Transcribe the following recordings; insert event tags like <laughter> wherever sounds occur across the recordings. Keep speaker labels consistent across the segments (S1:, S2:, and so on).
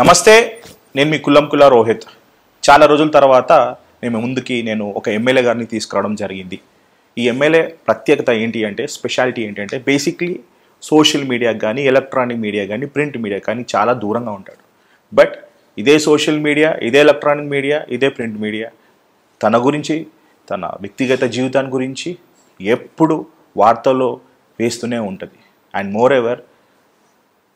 S1: నమస్తే నేను మీ కులం కుల రోహిత్ చాలా రోజుల తర్వాత నేను ముందుకి నేను ఒక ఎమ్మెల్యే గారిని తీసుకురావడం జరిగింది ఈ ఎమ్మెల్యే ప్రత్యేకత ఏంటి అంటే స్పెషాలిటీ ఏంటి అంటే బేసిక్లీ సోషల్ మీడియా కానీ ఎలక్ట్రానిక్ మీడియా కానీ ప్రింట్ మీడియా కానీ చాలా దూరంగా ఉంటాడు బట్ ఇదే సోషల్ మీడియా ఇదే ఎలక్ట్రానిక్ మీడియా ఇదే ప్రింట్ మీడియా తన గురించి తన వ్యక్తిగత జీవితాన్ని గురించి ఎప్పుడు వార్తల్లో వేస్తూనే ఉంటుంది అండ్ మోర్ ఎవర్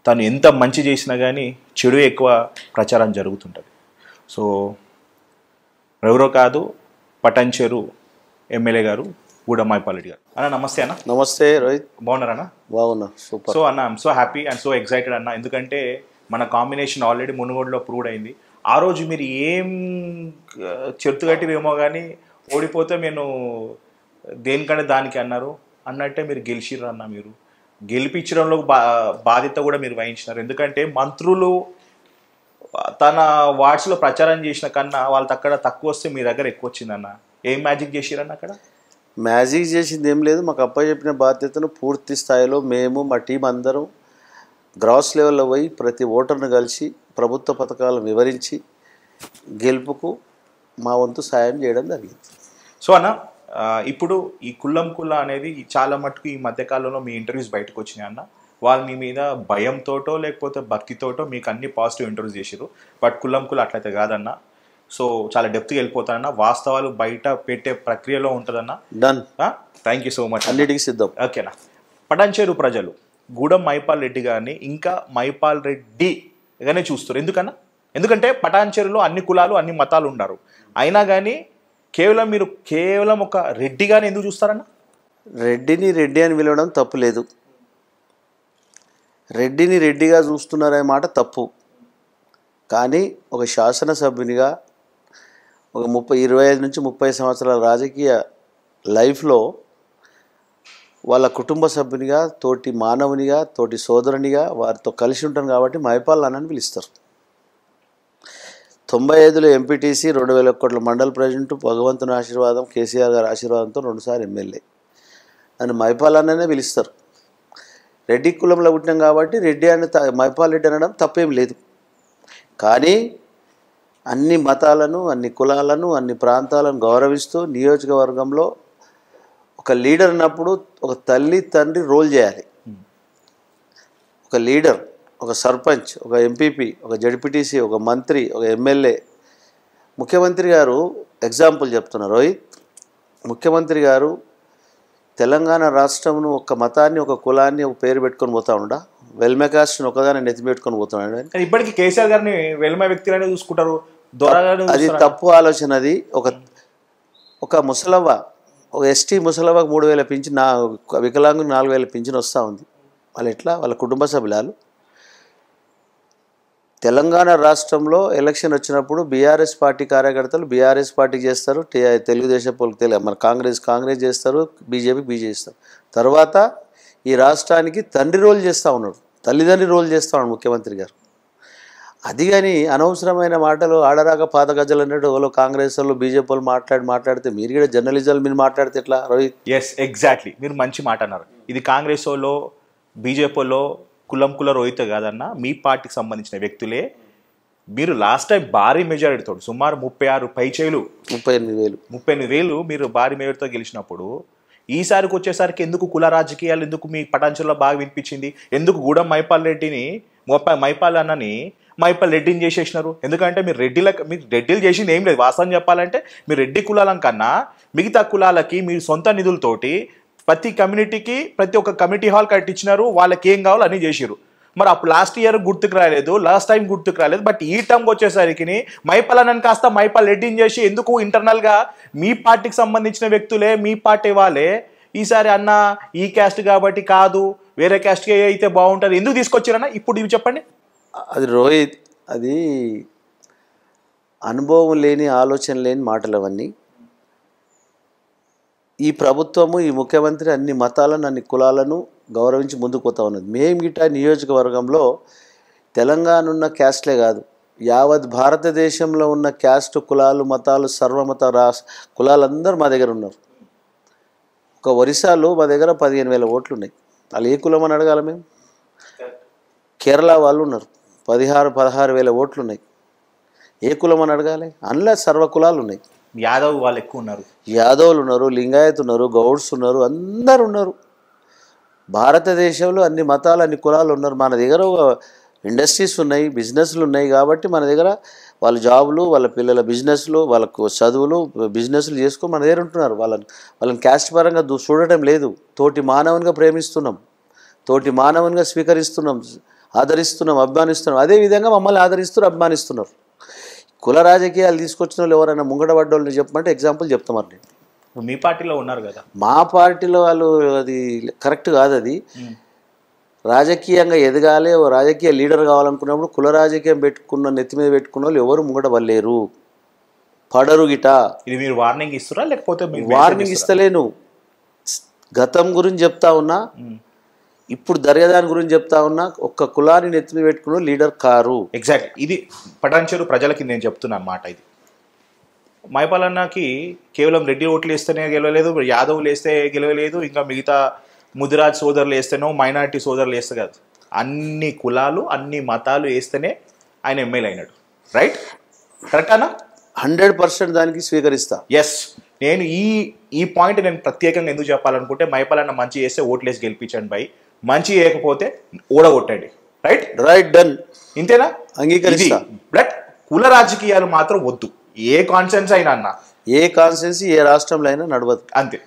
S1: తను ఎంత మంచి చేసినా కానీ చెడు ఎక్కువ ప్రచారం జరుగుతుంటుంది సో ఎవరో కాదు పటంచెరు ఎమ్మెల్యే గారు గూడమ్మాయిపాలెడ్డి గారు అన్న నమస్తే అన్న నమస్తే రోహిత్ బాగున్నారన్నా బాగున్నా సూపర్ సో అన్న I'm so happy and so excited అన్న ఎందుకంటే మన కాంబినేషన్ ఆల్రెడీ మునుగోడులో ప్రూవ్ అయింది ఆ రోజు మీరు ఏం కట్టివేమో కానీ ఓడిపోతే నేను దేనికంటే దానికి అన్నారు అన్నట్టే మీరు గెలిచిర్రు అన్న మీరు గెలిపించడంలో బా బాధ్యత కూడా మీరు వహించినారు ఎందుకంటే మంత్రులు తన వార్డ్స్లో ప్రచారం చేసిన కన్నా వాళ్ళు అక్కడ తక్కువ వస్తే మీ దగ్గర ఎక్కువ వచ్చిందన్న ఏం మ్యాజిక్ చేసిరన్న అక్కడ
S2: మ్యాజిక్ చేసింది ఏం లేదు మాకు అప్ప చెప్పిన బాధ్యతను పూర్తి స్థాయిలో మేము మా టీం అందరం గ్రాస్ లెవెల్లో పోయి ప్రతి ఓటర్ను కలిసి ప్రభుత్వ పథకాలను వివరించి గెలుపుకు మా వంతు సాయం చేయడం జరిగింది సో అన్న
S1: ఇప్పుడు ఈ కుల్లం కుల్ల అనేది చాలా మటుకు ఈ మధ్యకాలంలో మీ ఇంటర్వ్యూస్ బయటకు వచ్చినాయి అన్న వాళ్ళు మీ మీద భయంతోటో లేకపోతే భక్తితోటో మీకు అన్ని పాజిటివ్ ఇంటర్వ్యూస్ చేసారు బట్ కుల్లం కుల్ల అట్లయితే కాదన్న సో చాలా డెప్త్గా వెళ్ళిపోతానన్న వాస్తవాలు బయట పెట్టే ప్రక్రియలో ఉంటుందన్న done thank you so much అన్నిటికి సిద్ధం ఓకేనా పటాన్చేరు ప్రజలు గూడెం మైపాల్ రెడ్డి గారిని ఇంకా మైపాల్ రెడ్డి కానీ చూస్తారు ఎందుకన్నా ఎందుకంటే పటాన్చేరులో అన్ని కులాలు అన్ని మతాలు ఉండరు అయినా కానీ కేవలం మీరు కేవలం ఒక
S2: రెడ్డిగానే ఎందుకు చూస్తారన్న రెడ్డిని రెడ్డి అని పిలవడం తప్పు లేదు రెడ్డిని రెడ్డిగా చూస్తున్నారనే మాట తప్పు కానీ ఒక శాసనసభ్యునిగా ఒక ముప్పై ఇరవై ఐదు నుంచి ముప్పై సంవత్సరాల రాజకీయ లైఫ్లో వాళ్ళ కుటుంబ సభ్యునిగా తోటి మానవునిగా తోటి సోదరునిగా వారితో కలిసి ఉంటాను కాబట్టి మైపాల్ పిలుస్తారు తొంభై ఐదులో ఎంపీటీసీ రెండు వేల కోట్ల మండల ప్రెసిడెంట్ భగవంతుని ఆశీర్వాదం కేసీఆర్ గారి ఆశీర్వాదంతో రెండుసార్లు ఎమ్మెల్యే అని మైపాల్ అన్ననే పిలుస్తారు రెడ్డి కులంలో పుట్టినాం కాబట్టి రెడ్డి అని మైపాల్ రెడ్డి అనడం తప్పేం లేదు కానీ అన్ని మతాలను అన్ని కులాలను అన్ని ప్రాంతాలను గౌరవిస్తూ నియోజకవర్గంలో ఒక లీడర్ అన్నప్పుడు ఒక తల్లి తండ్రి రోల్ చేయాలి ఒక లీడర్ ఒక సర్పంచ్ ఒక ఎంపీపీ ఒక జడ్పీటీసీ ఒక మంత్రి ఒక ఎమ్మెల్యే ముఖ్యమంత్రి గారు ఎగ్జాంపుల్ చెప్తున్నారు రోహిత్ ముఖ్యమంత్రి గారు తెలంగాణ రాష్ట్రంను ఒక మతాన్ని ఒక కులాన్ని ఒక పేరు పెట్టుకొని పోతా ఉండా వెల్మెకాస్ట్ని కాస్ట్ని ఒకదాన్ని నెత్తిపెట్టుకొని పోతున్నాడు
S1: ఇప్పటికీ కేసీఆర్ గారిని వెల్మ వ్యక్తిగానే చూసుకుంటారు అది తప్పు
S2: ఆలోచన అది ఒక ఒక ముసలవ్వ ఒక ఎస్టీ ముసలవ్వకు మూడు వేల పింఛన్ నా వికలాంగు నాలుగు వేల పింఛన్ వస్తూ ఉంది వాళ్ళు ఎట్లా వాళ్ళ కుటుంబ సభ్యులు తెలంగాణ రాష్ట్రంలో ఎలక్షన్ వచ్చినప్పుడు బీఆర్ఎస్ పార్టీ కార్యకర్తలు బీఆర్ఎస్ పార్టీ చేస్తారు తెలుగుదేశం పోలికి తెలియ మన కాంగ్రెస్ కాంగ్రెస్ చేస్తారు బీజేపీ బీజేపీ చేస్తారు తర్వాత ఈ రాష్ట్రానికి తండ్రి రోల్ చేస్తూ ఉన్నాడు తల్లిదండ్రి రోల్ చేస్తూ ఉన్నాడు ముఖ్యమంత్రి గారు అది కానీ అనవసరమైన మాటలు ఆడరాక పాత గజలు అన్నట్టు వాళ్ళు కాంగ్రెస్ వాళ్ళు బీజేపీ వాళ్ళు మాట్లాడి మాట్లాడితే మీరు కూడా జర్నలిజం మీరు మాట్లాడితే ఎట్లా రోహిత్
S1: ఎస్ ఎగ్జాక్ట్లీ మీరు మంచి మాట అన్నారు ఇది కాంగ్రెస్ వాళ్ళు బీజేపీలో కులం కుల రోహిత కాదన్న మీ పార్టీకి సంబంధించిన వ్యక్తులే మీరు లాస్ట్ టైం భారీ మెజారిటీతో సుమారు ముప్పై ఆరు పై పైచేలు ముప్పై ఎనిమిది వేలు ముప్పై ఎనిమిది వేలు మీరు భారీ మెజారిటీతో గెలిచినప్పుడు ఈసారికి వచ్చేసరికి ఎందుకు కుల రాజకీయాలు ఎందుకు మీ పటాంచుల్లో బాగా వినిపించింది ఎందుకు గూడెం మైపాల్ రెడ్డిని ముప్పై మైపాల్ అన్నని మైపాల్ రెడ్డిని చేసేసినారు ఎందుకంటే మీరు రెడ్డిల మీరు రెడ్డిలు చేసింది ఏం లేదు వాస్తవం చెప్పాలంటే మీరు రెడ్డి కులాలం కన్నా మిగతా కులాలకి మీరు సొంత నిధులతోటి ప్రతి కమ్యూనిటీకి ప్రతి ఒక్క కమిటీ హాల్ కట్టించినారు వాళ్ళకి ఏం కావాలో అన్నీ చేసిరు మరి అప్పుడు లాస్ట్ ఇయర్ గుర్తుకు రాలేదు లాస్ట్ టైం గుర్తుకు రాలేదు బట్ ఈ టర్మ్కి వచ్చేసరికి మైపల్ అని కాస్త మైపల్ ఎడ్డింగ్ చేసి ఎందుకు ఇంటర్నల్గా మీ పార్టీకి సంబంధించిన వ్యక్తులే మీ పార్టీ వాళ్ళే ఈసారి అన్న ఈ క్యాస్ట్ కాబట్టి కాదు వేరే క్యాస్ట్కి అయితే బాగుంటుంది ఎందుకు తీసుకొచ్చారన్న ఇప్పుడు ఇవి చెప్పండి
S2: అది రోహిత్ అది అనుభవం లేని ఆలోచన లేని మాటలు అవన్నీ ఈ ప్రభుత్వము ఈ ముఖ్యమంత్రి అన్ని మతాలను అన్ని కులాలను గౌరవించి ముందుకు పోతా ఉన్నది మేము గిటా నియోజకవర్గంలో తెలంగాణ ఉన్న క్యాస్ట్లే కాదు యావత్ భారతదేశంలో ఉన్న క్యాస్ట్ కులాలు మతాలు సర్వమత రా కులాలందరూ మా దగ్గర ఉన్నారు ఒక ఒరిస్సాలో మా దగ్గర పదిహేను వేల ఓట్లు ఉన్నాయి వాళ్ళు ఏ కులం అని అడగాల మేము కేరళ వాళ్ళు ఉన్నారు పదిహారు పదహారు వేల ఓట్లు ఉన్నాయి ఏ కులం అని అడగాలి అందులో సర్వ కులాలు ఉన్నాయి
S1: యాదవ్ వాళ్ళు ఎక్కువ ఉన్నారు
S2: యాదవులు ఉన్నారు లింగాయత్ ఉన్నారు గౌడ్స్ ఉన్నారు అందరు ఉన్నారు భారతదేశంలో అన్ని మతాలు అన్ని కులాలు ఉన్నారు మన దగ్గర ఇండస్ట్రీస్ ఉన్నాయి బిజినెస్లు ఉన్నాయి కాబట్టి మన దగ్గర వాళ్ళ జాబులు వాళ్ళ పిల్లల బిజినెస్లు వాళ్ళకు చదువులు బిజినెస్లు చేసుకొని మన దగ్గర ఉంటున్నారు వాళ్ళని వాళ్ళని క్యాస్ట్ పరంగా చూడటం లేదు తోటి మానవునిగా ప్రేమిస్తున్నాం తోటి మానవునిగా స్వీకరిస్తున్నాం ఆదరిస్తున్నాం అభిమానిస్తున్నాం అదేవిధంగా మమ్మల్ని ఆదరిస్తున్నారు అభిమానిస్తున్నారు కుల రాజకీయాలు తీసుకొచ్చిన వాళ్ళు ఎవరైనా ముంగడ పడ్డోళ్ళని చెప్పమంటే ఎగ్జాంపుల్ చెప్తామని నేను మీ పార్టీలో ఉన్నారు కదా మా పార్టీలో వాళ్ళు అది కరెక్ట్ కాదు అది రాజకీయంగా ఎదగాలి రాజకీయ లీడర్ కావాలనుకున్నప్పుడు కుల రాజకీయం పెట్టుకున్న నెత్తి మీద పెట్టుకున్న వాళ్ళు ఎవరు ముంగట పడలేరు పడరు గిట ఇది మీరు వార్నింగ్ ఇస్తురా లేకపోతే వార్నింగ్ ఇస్తలేను గతం గురించి చెప్తా ఉన్నా ఇప్పుడు దర్యాదాని గురించి చెప్తా ఉన్నా ఒక్క కులాన్ని నెత్తిన పెట్టుకున్న లీడర్ కారు ఎగ్జాక్ట్ ఇది పటాన్చేరు ప్రజలకి
S1: నేను చెప్తున్నా అన్నమాట ఇది మైపాలన్నకి కేవలం రెడ్డి ఓట్లు వేస్తేనే గెలవలేదు యాదవ్ వేస్తే గెలవలేదు ఇంకా మిగతా ముదిరాజ్ సోదరులు వేస్తేనో మైనార్టీ సోదరులు వేస్తే కాదు అన్ని కులాలు అన్ని మతాలు వేస్తేనే ఆయన ఎమ్మెల్యే అయినాడు రైట్ కరెక్టానా
S2: హండ్రెడ్ పర్సెంట్ దానికి స్వీకరిస్తా ఎస్ నేను ఈ ఈ
S1: పాయింట్ నేను ప్రత్యేకంగా ఎందుకు చెప్పాలనుకుంటే మైపాలన్న మంచి చేస్తే ఓట్లేసి గెలిపించండి బై మంచి చేయకపోతే ఓడగొట్టండి రైట్ రైట్ డన్ ఇంతేనా అంగీకరించి బట్ కుల
S2: రాజకీయాలు మాత్రం వద్దు ఏ కాన్సెన్స్ అయినా అన్న ఏ కాన్సెన్స్ ఏ రాష్ట్రంలో అయినా నడవద్దు అంతే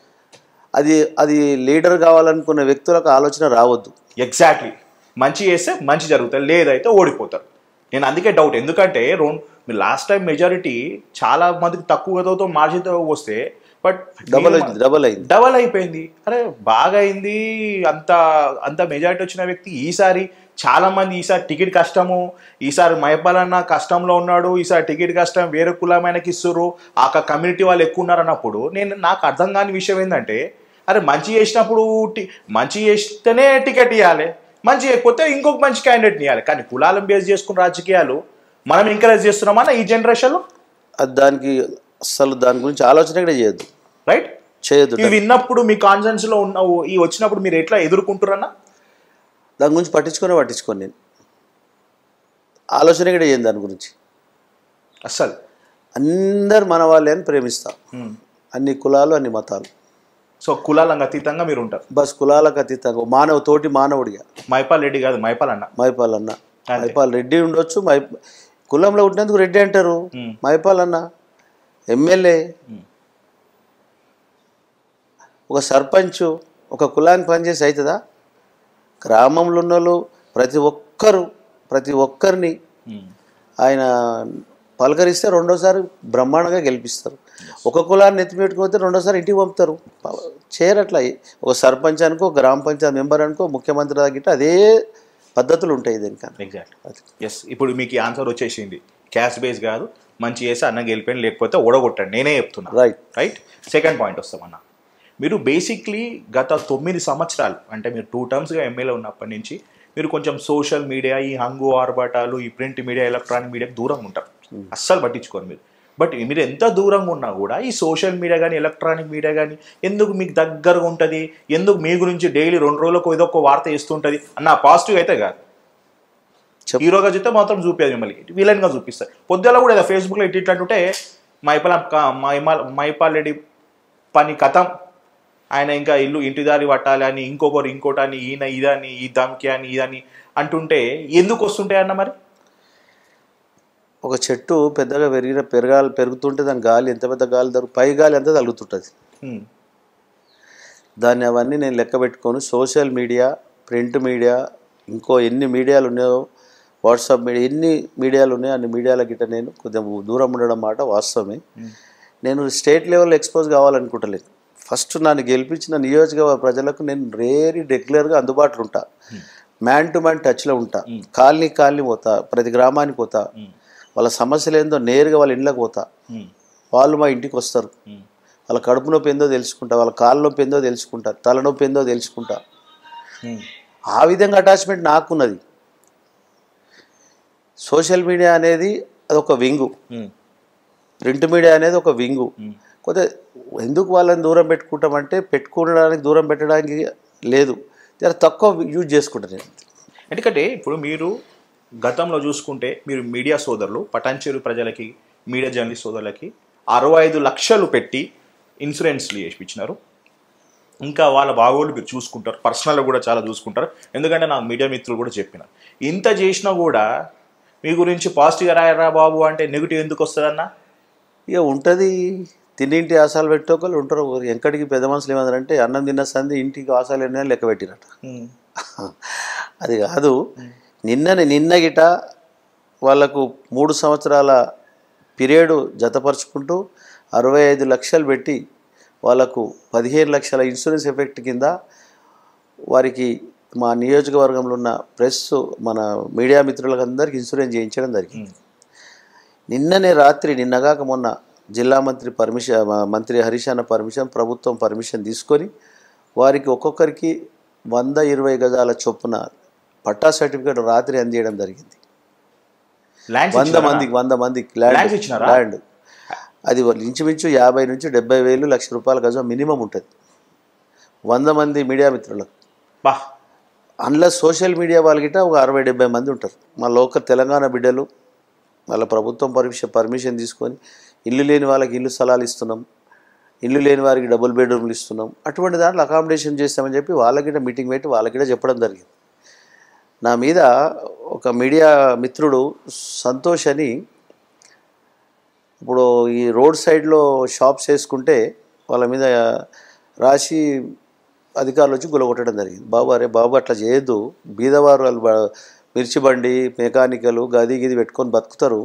S2: అది అది లీడర్ కావాలనుకున్న వ్యక్తులకు ఆలోచన రావద్దు ఎగ్జాక్ట్లీ
S1: మంచి చేస్తే మంచి జరుగుతుంది లేదైతే ఓడిపోతారు నేను అందుకే డౌట్ ఎందుకంటే లాస్ట్ టైం మెజారిటీ చాలా మందికి తక్కువ గతతో మార్జిన్తో వస్తే బట్ డబల్ అయింది డబల్ అయింది డబల్ అయిపోయింది అరే బాగా అయింది అంత అంత మెజారిటీ వచ్చిన వ్యక్తి ఈసారి చాలా మంది ఈసారి టికెట్ కష్టము ఈసారి మైపాలన్న కష్టంలో ఉన్నాడు ఈసారి టికెట్ కష్టం వేరే కులమైనకి ఇస్తారు ఆ కమ్యూనిటీ వాళ్ళు ఎక్కువ ఉన్నారు అన్నప్పుడు నేను నాకు అర్థం కాని విషయం ఏంటంటే అరే మంచి చేసినప్పుడు మంచి చేస్తేనే టికెట్ ఇవ్వాలి మంచి చేయకపోతే ఇంకొక మంచి క్యాండిడేట్ని ఇవ్వాలి కానీ కులాలను బేస్ చేసుకున్న రాజకీయాలు మనం ఎంకరేజ్ చేస్తున్నామా ఈ జనరేషన్లో దానికి అసలు దాని గురించి ఆలోచన కూడా చేయొద్దు రైట్ చేయదు విన్నప్పుడు మీ కాన్ఫిడెన్స్ లో ఉన్న ఈ వచ్చినప్పుడు మీరు ఎట్లా ఎదుర్కొంటున్నా
S2: దాని గురించి పట్టించుకొని పట్టించుకోండి నేను ఆలోచన కూడా చేయండి దాని గురించి అస్సలు అందరు మన వాళ్ళే అని ప్రేమిస్తాం అన్ని కులాలు అన్ని మతాలు సో కులాలకు అతీతంగా మీరు ఉంటారు బస్ కులాలకు అతీతంగా మానవ తోటి మానవుడిగా మైపాల్ రెడ్డి కాదు మైపాల్ అన్న మైపాల్ అన్న మైపాల్ రెడ్డి ఉండొచ్చు మై కులంలో ఉండేందుకు రెడ్డి అంటారు మైపాల్ అన్న ఎమ్మెల్యే ఒక సర్పంచ్ ఒక కులానికి పనిచేసి అవుతుందా గ్రామంలో ఉన్న వాళ్ళు ప్రతి ఒక్కరు ప్రతి ఒక్కరిని ఆయన పలకరిస్తే రెండోసారి బ్రహ్మాండంగా గెలిపిస్తారు ఒక కులాన్ని ఎత్తిపెట్టుకుపోతే రెండోసారి ఇంటికి పంపుతారు చేయరట్లా ఒక సర్పంచ్ అనుకో గ్రామ పంచాయత్ మెంబర్ అనుకో ముఖ్యమంత్రి దగ్గర అదే పద్ధతులు ఉంటాయి దీనికి ఎగ్జాక్ట్
S1: ఎస్ ఇప్పుడు మీకు ఆన్సర్ వచ్చేసింది క్యాష్ బేస్ కాదు మంచి చేసి అన్న గెలిపోయిన లేకపోతే ఓడగొట్టండి నేనే చెప్తున్నా రైట్ రైట్ సెకండ్ పాయింట్ వస్తామన్నా మీరు బేసిక్లీ గత తొమ్మిది సంవత్సరాలు అంటే మీరు టూ టర్మ్స్గా ఎమ్మెల్యే ఉన్నప్పటి నుంచి మీరు కొంచెం సోషల్ మీడియా ఈ హంగు ఆర్భాటాలు ఈ ప్రింట్ మీడియా ఎలక్ట్రానిక్ మీడియాకి దూరంగా ఉంటారు hmm. అస్సలు పట్టించుకోరు మీరు బట్ మీరు ఎంత దూరంగా ఉన్నా కూడా ఈ సోషల్ మీడియా కానీ ఎలక్ట్రానిక్ మీడియా కానీ ఎందుకు మీకు దగ్గరగా ఉంటుంది ఎందుకు మీ గురించి డైలీ రెండు రోజులకు ఏదో ఒక వార్త ఇస్తుంటుంది అన్న పాజిటివ్ అయితే కాదు హీరోగా చూస్తే మాత్రం చూపించదు మిమ్మల్ని గా చూపిస్తారు పొద్దులో కూడా ఫేస్బుక్లో ఇటు ఉంటే మైపాల మైపాల్ రెడ్డి పని కథం ఆయన ఇంకా ఇల్లు ఇంటిదారి పట్టాలి అని ఇంకొకరు అని ఈయన ఇదని ఈ దమ్కి అని ఇదని అంటుంటే ఎందుకు వస్తుంటాయి అన్న మరి
S2: ఒక చెట్టు పెద్దగా పెరిగిన పెరగాలి పెరుగుతుంటే దాని గాలి ఎంత పెద్ద గాలి దొరుకు పై గాలి ఎంత తగులుతుంటుంది దాన్ని అవన్నీ నేను లెక్క పెట్టుకొని సోషల్ మీడియా ప్రింట్ మీడియా ఇంకో ఎన్ని మీడియాలు ఉన్నాయో వాట్సాప్ మీడియా ఎన్ని మీడియాలు ఉన్నాయో అన్ని మీడియాల గిట్ట నేను కొంచెం దూరం ఉండడం మాట వాస్తవమే నేను స్టేట్ లెవెల్ ఎక్స్పోజ్ కావాలనుకుంటలేదు ఫస్ట్ నన్ను గెలిపించిన నియోజకవర్గ ప్రజలకు నేను రేరీ రెగ్యులర్గా అందుబాటులో ఉంటా మ్యాన్ టు మ్యాన్ టచ్లో ఉంటా కాలనీ కాలనీ పోతా ప్రతి గ్రామానికి పోతా వాళ్ళ సమస్యలు ఏందో నేరుగా వాళ్ళ ఇండ్లకు పోతా వాళ్ళు మా ఇంటికి వస్తారు వాళ్ళ కడుపు నొప్పి ఏందో తెలుసుకుంటా వాళ్ళ కాళ్ళ నొప్పి ఏందో తెలుసుకుంటా తలనొప్పి ఏందో తెలుసుకుంటా ఆ విధంగా అటాచ్మెంట్ నాకున్నది సోషల్ మీడియా అనేది అదొక వింగు ప్రింట్ మీడియా అనేది ఒక వింగు కొద్దిగా ఎందుకు వాళ్ళని దూరం పెట్టుకుంటామంటే పెట్టుకోవడానికి దూరం పెట్టడానికి లేదు చాలా తక్కువ యూజ్ చేసుకుంటారు
S1: ఎందుకంటే ఇప్పుడు మీరు గతంలో చూసుకుంటే మీరు మీడియా సోదరులు పటాన్చేరు ప్రజలకి మీడియా జర్నలిస్ట్ సోదరులకి అరవై ఐదు లక్షలు పెట్టి ఇన్సూరెన్స్లు ఇచ్చినారు ఇంకా వాళ్ళ బాగోళ్ళు మీరు చూసుకుంటారు పర్సనల్గా కూడా చాలా చూసుకుంటారు ఎందుకంటే నా మీడియా మిత్రులు కూడా చెప్పినారు ఇంత చేసినా కూడా మీ గురించి పాజిటివ్గా రాయరా బాబు అంటే నెగిటివ్ ఎందుకు వస్తుందన్న
S2: ఇక ఉంటుంది తిన్నింటి ఆశాలు పెట్టేవాళ్ళు ఉంటారు ఎక్కడికి పెద్ద మనుషులు ఏమన్నారంటే అన్నం తిన్న సంది ఇంటికి ఆశాలు ఎన్నో లెక్క పెట్టినట్టు <laughs> అది కాదు నిన్నని నిన్న గిట వాళ్ళకు మూడు సంవత్సరాల పీరియడ్ జతపరుచుకుంటూ అరవై ఐదు లక్షలు పెట్టి వాళ్ళకు పదిహేను లక్షల ఇన్సూరెన్స్ ఎఫెక్ట్ కింద వారికి మా నియోజకవర్గంలో ఉన్న ప్రెస్ మన మీడియా మిత్రులకు అందరికీ ఇన్సూరెన్స్ చేయించడం జరిగింది నిన్ననే రాత్రి నిన్నగాక మొన్న జిల్లా మంత్రి పర్మిషన్ మంత్రి హరీష్ అన్న పర్మిషన్ ప్రభుత్వం పర్మిషన్ తీసుకొని వారికి ఒక్కొక్కరికి వంద ఇరవై గజాల చొప్పున పట్టా సర్టిఫికేట్ రాత్రి అందేయడం జరిగింది వంద మందికి వంద మందికి ల్యాండ్ ల్యాండ్ అది ఇంచుమించు యాభై నుంచి డెబ్బై వేలు లక్ష రూపాయల గజం మినిమం ఉంటుంది వంద మంది మీడియా మిత్రులకు అందులో సోషల్ మీడియా వాళ్ళకిట ఒక అరవై డెబ్బై మంది ఉంటారు మా లోకల్ తెలంగాణ బిడ్డలు వాళ్ళ ప్రభుత్వం పర్మిషన్ పర్మిషన్ తీసుకొని ఇల్లు లేని వాళ్ళకి ఇల్లు స్థలాలు ఇస్తున్నాం ఇల్లు లేని వారికి డబుల్ బెడ్రూమ్లు ఇస్తున్నాం అటువంటి దాంట్లో అకామిడేషన్ చేస్తామని చెప్పి వాళ్ళకిట మీటింగ్ పెట్టి వాళ్ళకిట చెప్పడం జరిగింది నా మీద ఒక మీడియా మిత్రుడు సంతోష్ అని ఇప్పుడు ఈ రోడ్ సైడ్లో షాప్స్ వేసుకుంటే వాళ్ళ మీద రాసి అధికారులు వచ్చి గొలగొట్టడం జరిగింది బాబు అరే బాబు అట్లా చేయొద్దు బీదవారు వాళ్ళు మిర్చి బండి మెకానికలు గది గిది పెట్టుకొని బతుకుతారు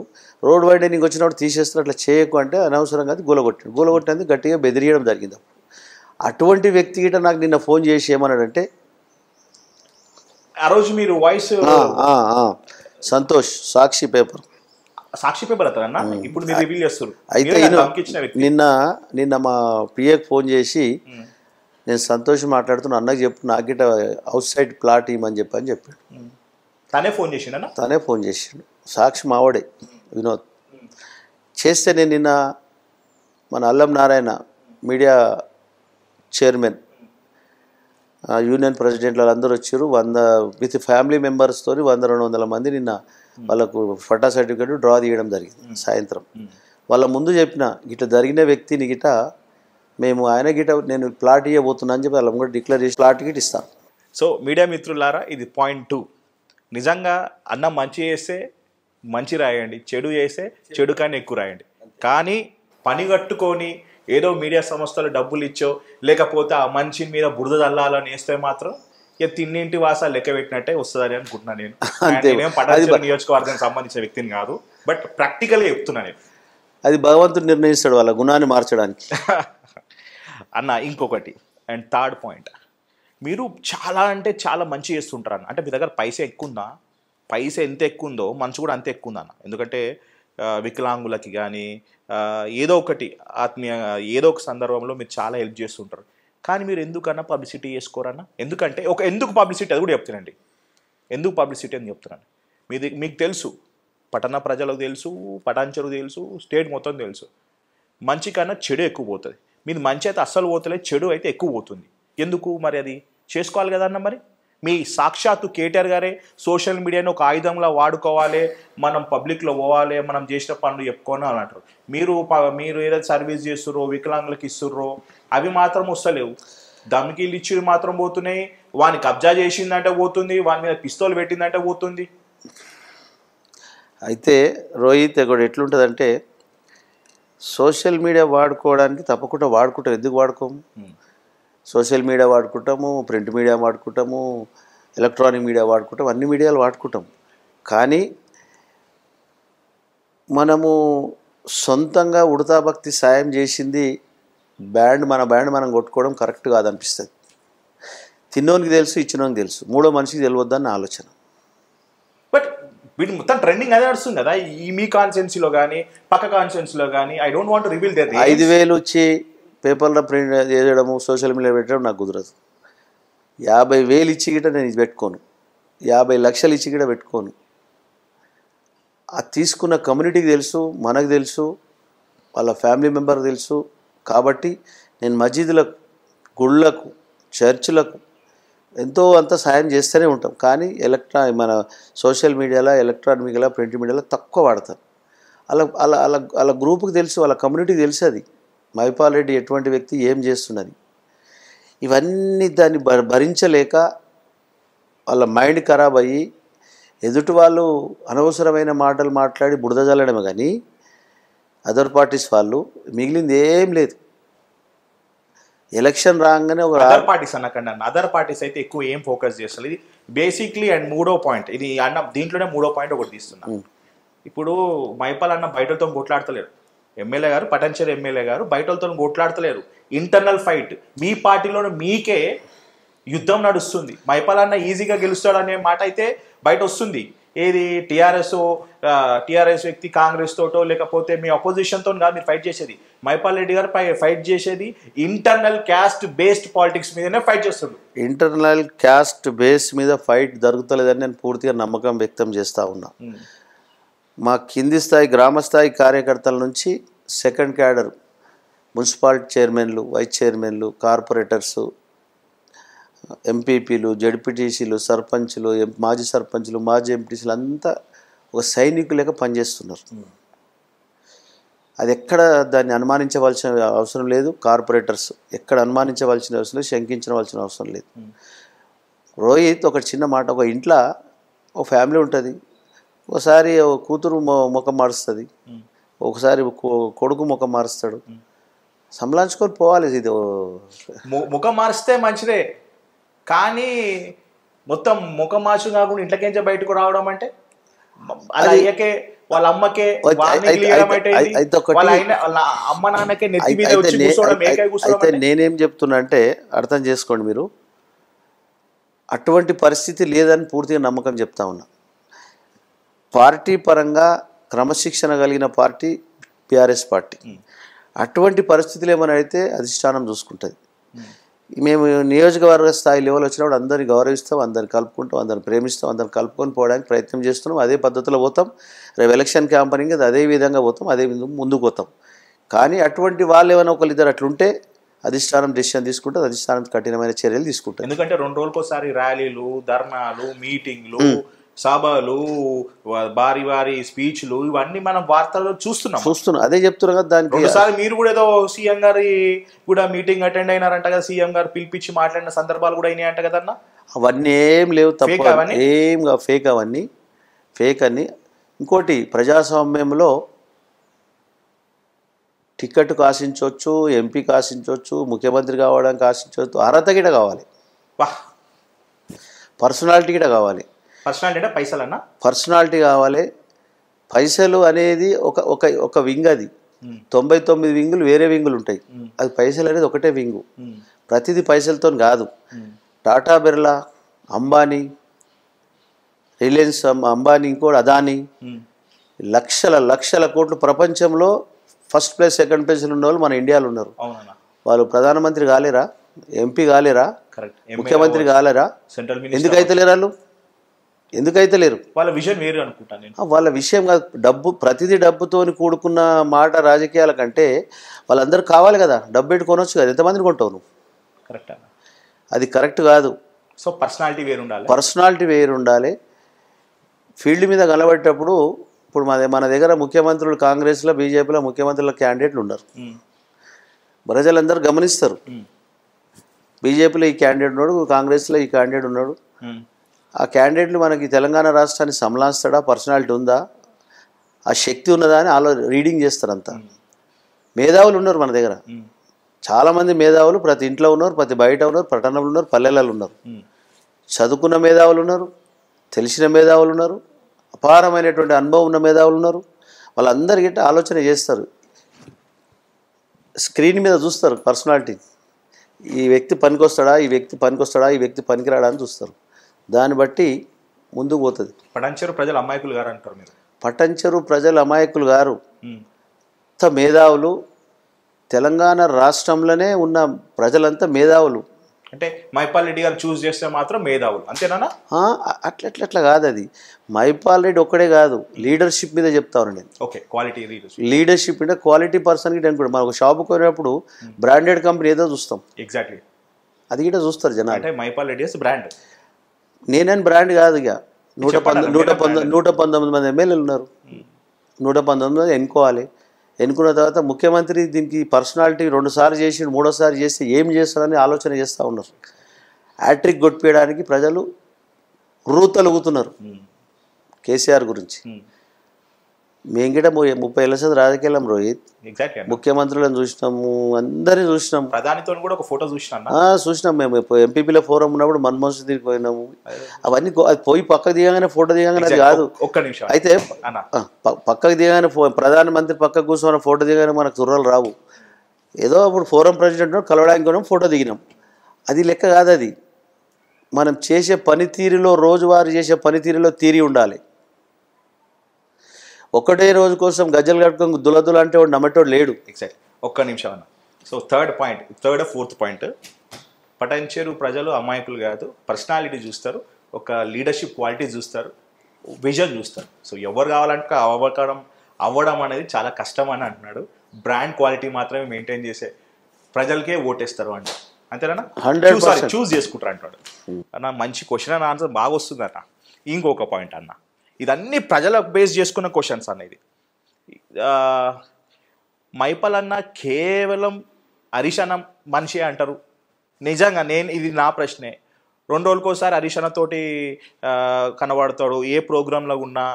S2: రోడ్ నీకు వచ్చినప్పుడు తీసేస్తారు అట్లా చేయకు అంటే అనవసరంగా అది గులగొట్టాడు గులగొట్టినందుకు గట్టిగా బెదిరియడం జరిగింది అప్పుడు అటువంటి వ్యక్తి గిట నాకు నిన్న ఫోన్ చేసి ఏమన్నాడంటే
S1: ఆ రోజు మీరు voice
S2: Santosh Sakshi paper
S1: Sakshi paper ఇప్పుడు అయితే
S2: నిన్న నిన్న మా పిఏకి ఫోన్ చేసి నేను సంతోషం మాట్లాడుతున్నా అన్నకి చెప్పు నాకిట అవుట్ సైడ్ ప్లాట్ ఇవ్వమని చెప్పి అని చెప్పాడు
S1: తనే ఫోన్ చేసిండు
S2: తనే ఫోన్ చేసిండు సాక్షి మావాడే వినోద్ చేస్తే నేను నిన్న మన Allam Narayana media chairman union president వాళ్ళందరూ వచ్చారు వంద విత్ ఫ్యామిలీ మెంబర్స్తో వంద రెండు వందల మంది నిన్న వాళ్ళకు ఫటా సర్టిఫికేట్ డ్రా తీయడం జరిగింది సాయంత్రం వాళ్ళ ముందు చెప్పిన ఇట్లా జరిగిన వ్యక్తిని గిట మేము ఆయన గిట నేను ప్లాట్ ఇవ్వబోతున్నా అని చెప్పి వాళ్ళ కూడా డిక్లేర్ చేసి ప్లాట్ గిట్ ఇస్తాను
S1: సో మీడియా మిత్రులారా ఇది పాయింట్ టూ నిజంగా అన్నం మంచి చేస్తే మంచి రాయండి చెడు చేస్తే చెడు కానీ ఎక్కువ రాయండి కానీ పని కట్టుకొని ఏదో మీడియా సంస్థలు డబ్బులు ఇచ్చో లేకపోతే ఆ మంచి మీద బురద చల్లాలని వేస్తే మాత్రం ఇక తిన్నింటి వాస లెక్క పెట్టినట్టే వస్తుందని అనుకుంటున్నాను నేను <laughs> నేనేం పటాచల నియోజకవర్గానికి సంబంధించిన వ్యక్తిని కాదు బట్ ప్రాక్టికల్గా చెప్తున్నాను నేను
S2: అది భగవంతుడు నిర్ణయిస్తాడు వాళ్ళ గుణాన్ని మార్చడానికి <laughs>
S1: అన్న ఇంకొకటి అండ్ థర్డ్ పాయింట్ మీరు చాలా అంటే చాలా మంచి చేస్తుంటారు అన్న అంటే మీ దగ్గర పైస ఎక్కువ ఉందా పైస ఎంత ఎక్కువ ఉందో మంచి కూడా అంతే ఎక్కువ ఉందన్న ఎందుకంటే వికలాంగులకి కానీ ఏదో ఒకటి ఆత్మీయ ఏదో ఒక సందర్భంలో మీరు చాలా హెల్ప్ చేస్తుంటారు కానీ మీరు ఎందుకన్నా పబ్లిసిటీ చేసుకోరన్నా ఎందుకంటే ఒక ఎందుకు పబ్లిసిటీ అది కూడా చెప్తానండి ఎందుకు పబ్లిసిటీ అని చెప్తున్నాను మీది మీకు తెలుసు పట్టణ ప్రజలకు తెలుసు పటాంచరు తెలుసు స్టేట్ మొత్తం తెలుసు మంచి కన్నా చెడు ఎక్కువ పోతుంది మీది మంచి అయితే అస్సలు పోతలేదు చెడు అయితే ఎక్కువ పోతుంది ఎందుకు మరి అది చేసుకోవాలి కదా అన్న మరి మీ సాక్షాత్తు కేటీఆర్ గారే సోషల్ మీడియాను ఒక ఆయుధంలో వాడుకోవాలి మనం పబ్లిక్లో పోవాలి మనం చేసిన పనులు చెప్పుకోను అని అంటారు మీరు మీరు ఏదైతే సర్వీస్ చేస్తుర్రో వికలాంగులకు ఇస్తుర్రో అవి మాత్రం వస్తలేవు దమ్కిలు ఇచ్చి మాత్రం పోతున్నాయి వాని కబ్జా చేసిందంటే పోతుంది వాని మీద పిస్తోలు పెట్టిందంటే పోతుంది
S2: అయితే రోహిత్ ఇక్కడ ఎట్లుంటుందంటే సోషల్ మీడియా వాడుకోవడానికి తప్పకుండా వాడుకుంటాం ఎందుకు వాడుకోము hmm. సోషల్ మీడియా వాడుకుంటాము ప్రింట్ మీడియా వాడుకుంటాము ఎలక్ట్రానిక్ మీడియా వాడుకుంటాం అన్ని మీడియాలు వాడుకుంటాం కానీ మనము సొంతంగా ఉడతా భక్తి సాయం చేసింది బ్యాండ్ మన బ్యాండ్ మనం కొట్టుకోవడం కరెక్ట్ కాదనిపిస్తుంది తిన్నోనికి తెలుసు ఇచ్చినోనికి తెలుసు మూడో మనిషికి తెలియద్దని ఆలోచన
S1: వీటి మొత్తం ట్రెండింగ్ అదే నడుస్తుంది కదా ఈ మీ కాన్స్టెన్సీలో కానీ పక్క కాన్స్టెన్సీలో కానీ I don't want reveal there ఐదు వేలు
S2: వచ్చి పేపర్లో ప్రింట్ చేయడము సోషల్ మీడియా పెట్టడం నాకు కుదరదు యాభై వేలు ఇచ్చి కూడా నేను ఇది పెట్టుకోను యాభై లక్షలు ఇచ్చి కూడా పెట్టుకోను ఆ తీసుకున్న కమ్యూనిటీకి తెలుసు మనకు తెలుసు వాళ్ళ ఫ్యామిలీ మెంబర్ తెలుసు కాబట్టి నేను మసీదులకు గుళ్ళకు చర్చిలకు ఎంతో అంత సాయం చేస్తూనే ఉంటాం కానీ ఎలక్ట్రా మన సోషల్ మీడియాలో ఎలక్ట్రానిక్ మీడియాలో ప్రింట్ మీడియాలో తక్కువ వాడతారు అలా అలా అలా అలా గ్రూప్కి తెలుసు వాళ్ళ కమ్యూనిటీకి తెలుసు అది మైపాల్ రెడ్డి ఎటువంటి వ్యక్తి ఏం చేస్తున్నది ఇవన్నీ దాన్ని భరించలేక వాళ్ళ మైండ్ ఖరాబ్ అయ్యి ఎదుటి వాళ్ళు అనవసరమైన మాటలు మాట్లాడి బుడదజల్లడమే కానీ అదర్ పార్టీస్ వాళ్ళు మిగిలింది ఏం లేదు ఎలక్షన్ రాగానే ఒక అదర్
S1: పార్టీస్ అన్నకండి అన్న అదర్ పార్టీస్ అయితే ఎక్కువ ఏం ఫోకస్ చేస్తారు ఇది బేసిక్లీ అండ్ మూడో పాయింట్ ఇది అన్న దీంట్లోనే మూడో పాయింట్ ఒకటి తీస్తున్నా hmm. ఇప్పుడు మైపాల్ అన్న బయటతో కొట్లాడతలేరు ఎమ్మెల్యే గారు పటెన్షియల్ ఎమ్మెల్యే గారు బయటతో కొట్లాడతలేరు ఇంటర్నల్ ఫైట్ మీ పార్టీలోనే మీకే యుద్ధం నడుస్తుంది మైపాల్ అన్న ఈజీగా గెలుస్తాడు అనే మాట అయితే బయట వస్తుంది ఏది టీఆర్ఎస్ టీఆర్ఎస్ వ్యక్తి కాంగ్రెస్ తోటో లేకపోతే మీ అపోజిషన్తో కాదు మీరు ఫైట్ చేసేది మైపాల్ రెడ్డి గారు ఫైట్ చేసేది ఇంటర్నల్ క్యాస్ట్ బేస్డ్ పాలిటిక్స్ మీదనే ఫైట్ చేస్తుంది
S2: ఇంటర్నల్ క్యాస్ట్ బేస్ మీద ఫైట్ జరుగుతలేదని నేను పూర్తిగా నమ్మకం వ్యక్తం చేస్తూ ఉన్నా మా కింది స్థాయి గ్రామ స్థాయి కార్యకర్తల నుంచి సెకండ్ క్యాడర్ మున్సిపాలిటీ చైర్మన్లు వైస్ చైర్మన్లు కార్పొరేటర్సు ఎంపీపీలు జడ్పీటీసీలు సర్పంచ్లు మాజీ సర్పంచ్లు మాజీ ఎంపీటీసీలు అంతా ఒక సైనికులేక పనిచేస్తున్నారు అది ఎక్కడ దాన్ని అనుమానించవలసిన అవసరం లేదు కార్పొరేటర్స్ ఎక్కడ అనుమానించవలసిన అవసరం లేదు శంకించవలసిన అవసరం లేదు రోహిత్ ఒక చిన్న మాట ఒక ఇంట్లో ఒక ఫ్యామిలీ ఉంటుంది ఒకసారి కూతురు ముఖం మారుస్తుంది ఒకసారి కొడుకు ముఖం మారుస్తాడు సంలాంచుకొని పోవాలి ఇది ముఖం మారిస్తే మంచిదే కానీ మొత్తం ముఖం మాసు కాకుండా
S1: ఇంట్లోకేంచే బయటకు రావడం అంటే అది అయ్యకే వాళ్ళ అమ్మకే అమ్మ నాన్నకే నెత్తి అయితే
S2: నేనేం చెప్తున్నా అంటే అర్థం చేసుకోండి మీరు అటువంటి పరిస్థితి లేదని పూర్తిగా నమ్మకం చెప్తా ఉన్నా పార్టీ పరంగా క్రమశిక్షణ కలిగిన పార్టీ పిఆర్ఎస్ పార్టీ అటువంటి పరిస్థితులు ఏమైనా అయితే అధిష్టానం చూసుకుంటుంది మేము నియోజకవర్గ స్థాయి లెవెల్ వచ్చినప్పుడు అందరిని గౌరవిస్తాం అందరిని కలుపుకుంటాం అందరిని ప్రేమిస్తాం అందరిని కలుపుకొని పోవడానికి ప్రయత్నం చేస్తున్నాం అదే పద్ధతిలో పోతాం రేపు ఎలక్షన్ అది అదే విధంగా పోతాం అదే ముందుకు పోతాం కానీ అటువంటి వాళ్ళు ఏమైనా ఒకరిద్దరు అట్లుంటే అధిష్టానం డిసిషన్ తీసుకుంటుంది అధిష్టానం కఠినమైన చర్యలు తీసుకుంటుంది ఎందుకంటే
S1: రెండు రోజులకోసారి ర్యాలీలు ధర్నాలు మీటింగ్లు సభలు భారీ భారీ స్పీచ్లు ఇవన్నీ మనం వార్తల్లో చూస్తున్నాం
S2: చూస్తున్నాం అదే చెప్తున్నారు కదా దానికి ఒకసారి
S1: మీరు కూడా ఏదో సీఎం గారి కూడా మీటింగ్ అటెండ్ అయినారంట కదా సీఎం గారు పిలిపించి మాట్లాడిన సందర్భాలు కూడా అయినాయి అంట కదన్నా
S2: అవన్నీ ఏం లేవు తప్ప ఏం ఫేక్ అవన్నీ ఫేక్ అని ఇంకోటి ప్రజాస్వామ్యంలో టికెట్ కాసించవచ్చు ఎంపీ కాసించవచ్చు ముఖ్యమంత్రి కావడానికి ఆశించవచ్చు అర్హత గిట కావాలి పర్సనాలిటీ కూడా కావాలి
S1: పర్సనాలిటీ పైసలు అన్న
S2: పర్సనాలిటీ కావాలి పైసలు అనేది ఒక ఒక ఒక వింగ్ అది తొంభై తొమ్మిది వింగులు వేరే వింగులు ఉంటాయి అది పైసలు అనేది ఒకటే వింగు ప్రతిదీ పైసలతో కాదు టాటా బిర్లా అంబానీ రిలయన్స్ అంబానీ ఇంకో అదానీ లక్షల లక్షల కోట్లు ప్రపంచంలో ఫస్ట్ ప్లేస్ సెకండ్ ప్లేస్లో ఉన్న వాళ్ళు మన ఇండియాలో ఉన్నారు వాళ్ళు ప్రధానమంత్రి కాలేరా ఎంపీ కాలేరా
S1: ముఖ్యమంత్రి కాలేరా ఎందుకైతే లేరు
S2: వాళ్ళు ఎందుకైతే లేరు
S1: వాళ్ళ విషయం వేరు అనుకుంటాను
S2: వాళ్ళ విషయం కాదు డబ్బు ప్రతిదీ డబ్బుతోని కూడుకున్న మాట రాజకీయాల కంటే వాళ్ళందరూ కావాలి కదా డబ్బు పెట్టి కదా ఎంతమందిని కొంటావు నువ్వు కరెక్ట్ అది కరెక్ట్ కాదు
S1: సో పర్సనాలిటీ వేరు ఉండాలి పర్సనాలిటీ
S2: వేరు ఉండాలి ఫీల్డ్ మీద కనబడేటప్పుడు ఇప్పుడు మన మన దగ్గర ముఖ్యమంత్రులు కాంగ్రెస్లో బీజేపీలో ముఖ్యమంత్రుల క్యాండిడేట్లు ఉన్నారు ప్రజలందరూ గమనిస్తారు బీజేపీలో ఈ క్యాండిడేట్ ఉన్నాడు కాంగ్రెస్లో ఈ క్యాండిడేట్ ఉన్నాడు ఆ క్యాండిడేట్లు మనకి తెలంగాణ రాష్ట్రాన్ని సంలాస్తాడా పర్సనాలిటీ ఉందా ఆ శక్తి ఉన్నదా అని ఆలో రీడింగ్ చేస్తారంతా మేధావులు ఉన్నారు మన దగ్గర చాలామంది మేధావులు ప్రతి ఇంట్లో ఉన్నారు ప్రతి బయట ఉన్నారు పట్టణంలో ఉన్నారు పల్లెలలో ఉన్నారు చదువుకున్న మేధావులు ఉన్నారు తెలిసిన మేధావులు ఉన్నారు అపారమైనటువంటి అనుభవం ఉన్న మేధావులు ఉన్నారు వాళ్ళందరికీ ఆలోచన చేస్తారు స్క్రీన్ మీద చూస్తారు పర్సనాలిటీ ఈ వ్యక్తి పనికొస్తాడా ఈ వ్యక్తి పనికొస్తాడా ఈ వ్యక్తి పనికిరాడా అని చూస్తారు దాన్ని బట్టి ముందుకు పోతుంది
S1: పటంచెరు ప్రజలు అమాయకులు గారు అంటారు మీరు
S2: పటంచెరు ప్రజలు అమాయకులు గారు మేధావులు తెలంగాణ రాష్ట్రంలోనే ఉన్న ప్రజలంతా మేధావులు
S1: అంటే మైపాల్ రెడ్డి గారు చూస్ చేస్తే మాత్రం మేధావులు అంతేనా
S2: అట్లా అట్లా అట్లా కాదు అది మైపాల్ రెడ్డి ఒక్కడే కాదు లీడర్షిప్ మీద చెప్తాను నేను ఓకే క్వాలిటీ లీడర్షిప్ అంటే క్వాలిటీ పర్సన్కి నేను కూడా మనం ఒక షాప్కి బ్రాండెడ్ కంపెనీ ఏదో చూస్తాం ఎగ్జాక్ట్లీ అది కూడా చూస్తారు జనాలు అంటే
S1: మైపాల్ రెడ్డి బ్రాండ్
S2: నేనేం బ్రాండ్ కాదు ఇక నూట పంతొమ్మిది నూట పంతొమ్మిది నూట పంతొమ్మిది మంది ఎమ్మెల్యేలు ఉన్నారు నూట పంతొమ్మిది మంది ఎన్నుకోవాలి ఎన్నుకున్న తర్వాత ముఖ్యమంత్రి దీనికి పర్సనాలిటీ రెండుసార్లు చేసి మూడోసారి చేస్తే ఏం చేస్తారని ఆలోచన చేస్తూ ఉన్నారు హ్యాట్రిక్ కొట్టిపేయడానికి ప్రజలు రూతలుగుతున్నారు కేసీఆర్ గురించి మేము కూడా ముప్పై ఏళ్ళ సార్ రాజకీయం రోహిత్ ముఖ్యమంత్రులను చూసినాము అందరినీ చూసినాం ప్రధానితో
S1: కూడా ఒక ఫోటో చూసినా
S2: చూసినాం మేము ఎంపీపీలో ఫోరం ఉన్నప్పుడు మన్మోహన్ సింగ్ దగ్గరికి పోయినాము అవన్నీ పోయి పక్కకు దిగగానే ఫోటో దిగగానే అది కాదు ఒక్క నిమిషం అయితే పక్కకు దిగగానే ప్రధానమంత్రి పక్కకు కూర్చొని ఫోటో దిగానే మనకు తుర్రలు రావు ఏదో అప్పుడు ఫోరం ప్రెసిడెంట్ కలవడానికి కూడా ఫోటో దిగినాం అది లెక్క కాదు అది మనం చేసే పనితీరులో రోజువారు చేసే పనితీరులో తీరి ఉండాలి ఒకటే రోజు కోసం గజ్జలు కట్టుకొని దులదుల అంటే వాడు నమ్మటోడు లేడు ఎగ్జాక్ట్ ఒక్క నిమిషం అన్న
S1: so third point third fourth point Patancheru ప్రజలు అమాయకులు కాదు పర్సనాలిటీ చూస్తారు ఒక లీడర్షిప్ క్వాలిటీ చూస్తారు విజన్ చూస్తారు సో ఎవరు కావాలంటే అవకాశం అవ్వడం అనేది చాలా కష్టం అని అంటున్నాడు బ్రాండ్ క్వాలిటీ మాత్రమే మెయింటైన్ చేసే ప్రజలకే ఓటేస్తారు అంట అంతేనా చూస్ చేసుకుంటారు అంటాడు hmm. అన్న మంచి క్వశ్చన్ అని ఆన్సర్ బాగా వస్తుంది అన్న ఇంకొక పాయింట్ అన్న ఇదన్నీ ప్రజలకు బేస్ చేసుకున్న క్వశ్చన్స్ అనేది మైపల్ అన్న కేవలం అరిశనం మనిషి అంటారు నిజంగా నేను ఇది నా ప్రశ్నే రెండు రోజులకోసారి హరిశనతోటి కనబడతాడు ఏ ప్రోగ్రాంలో ఉన్నా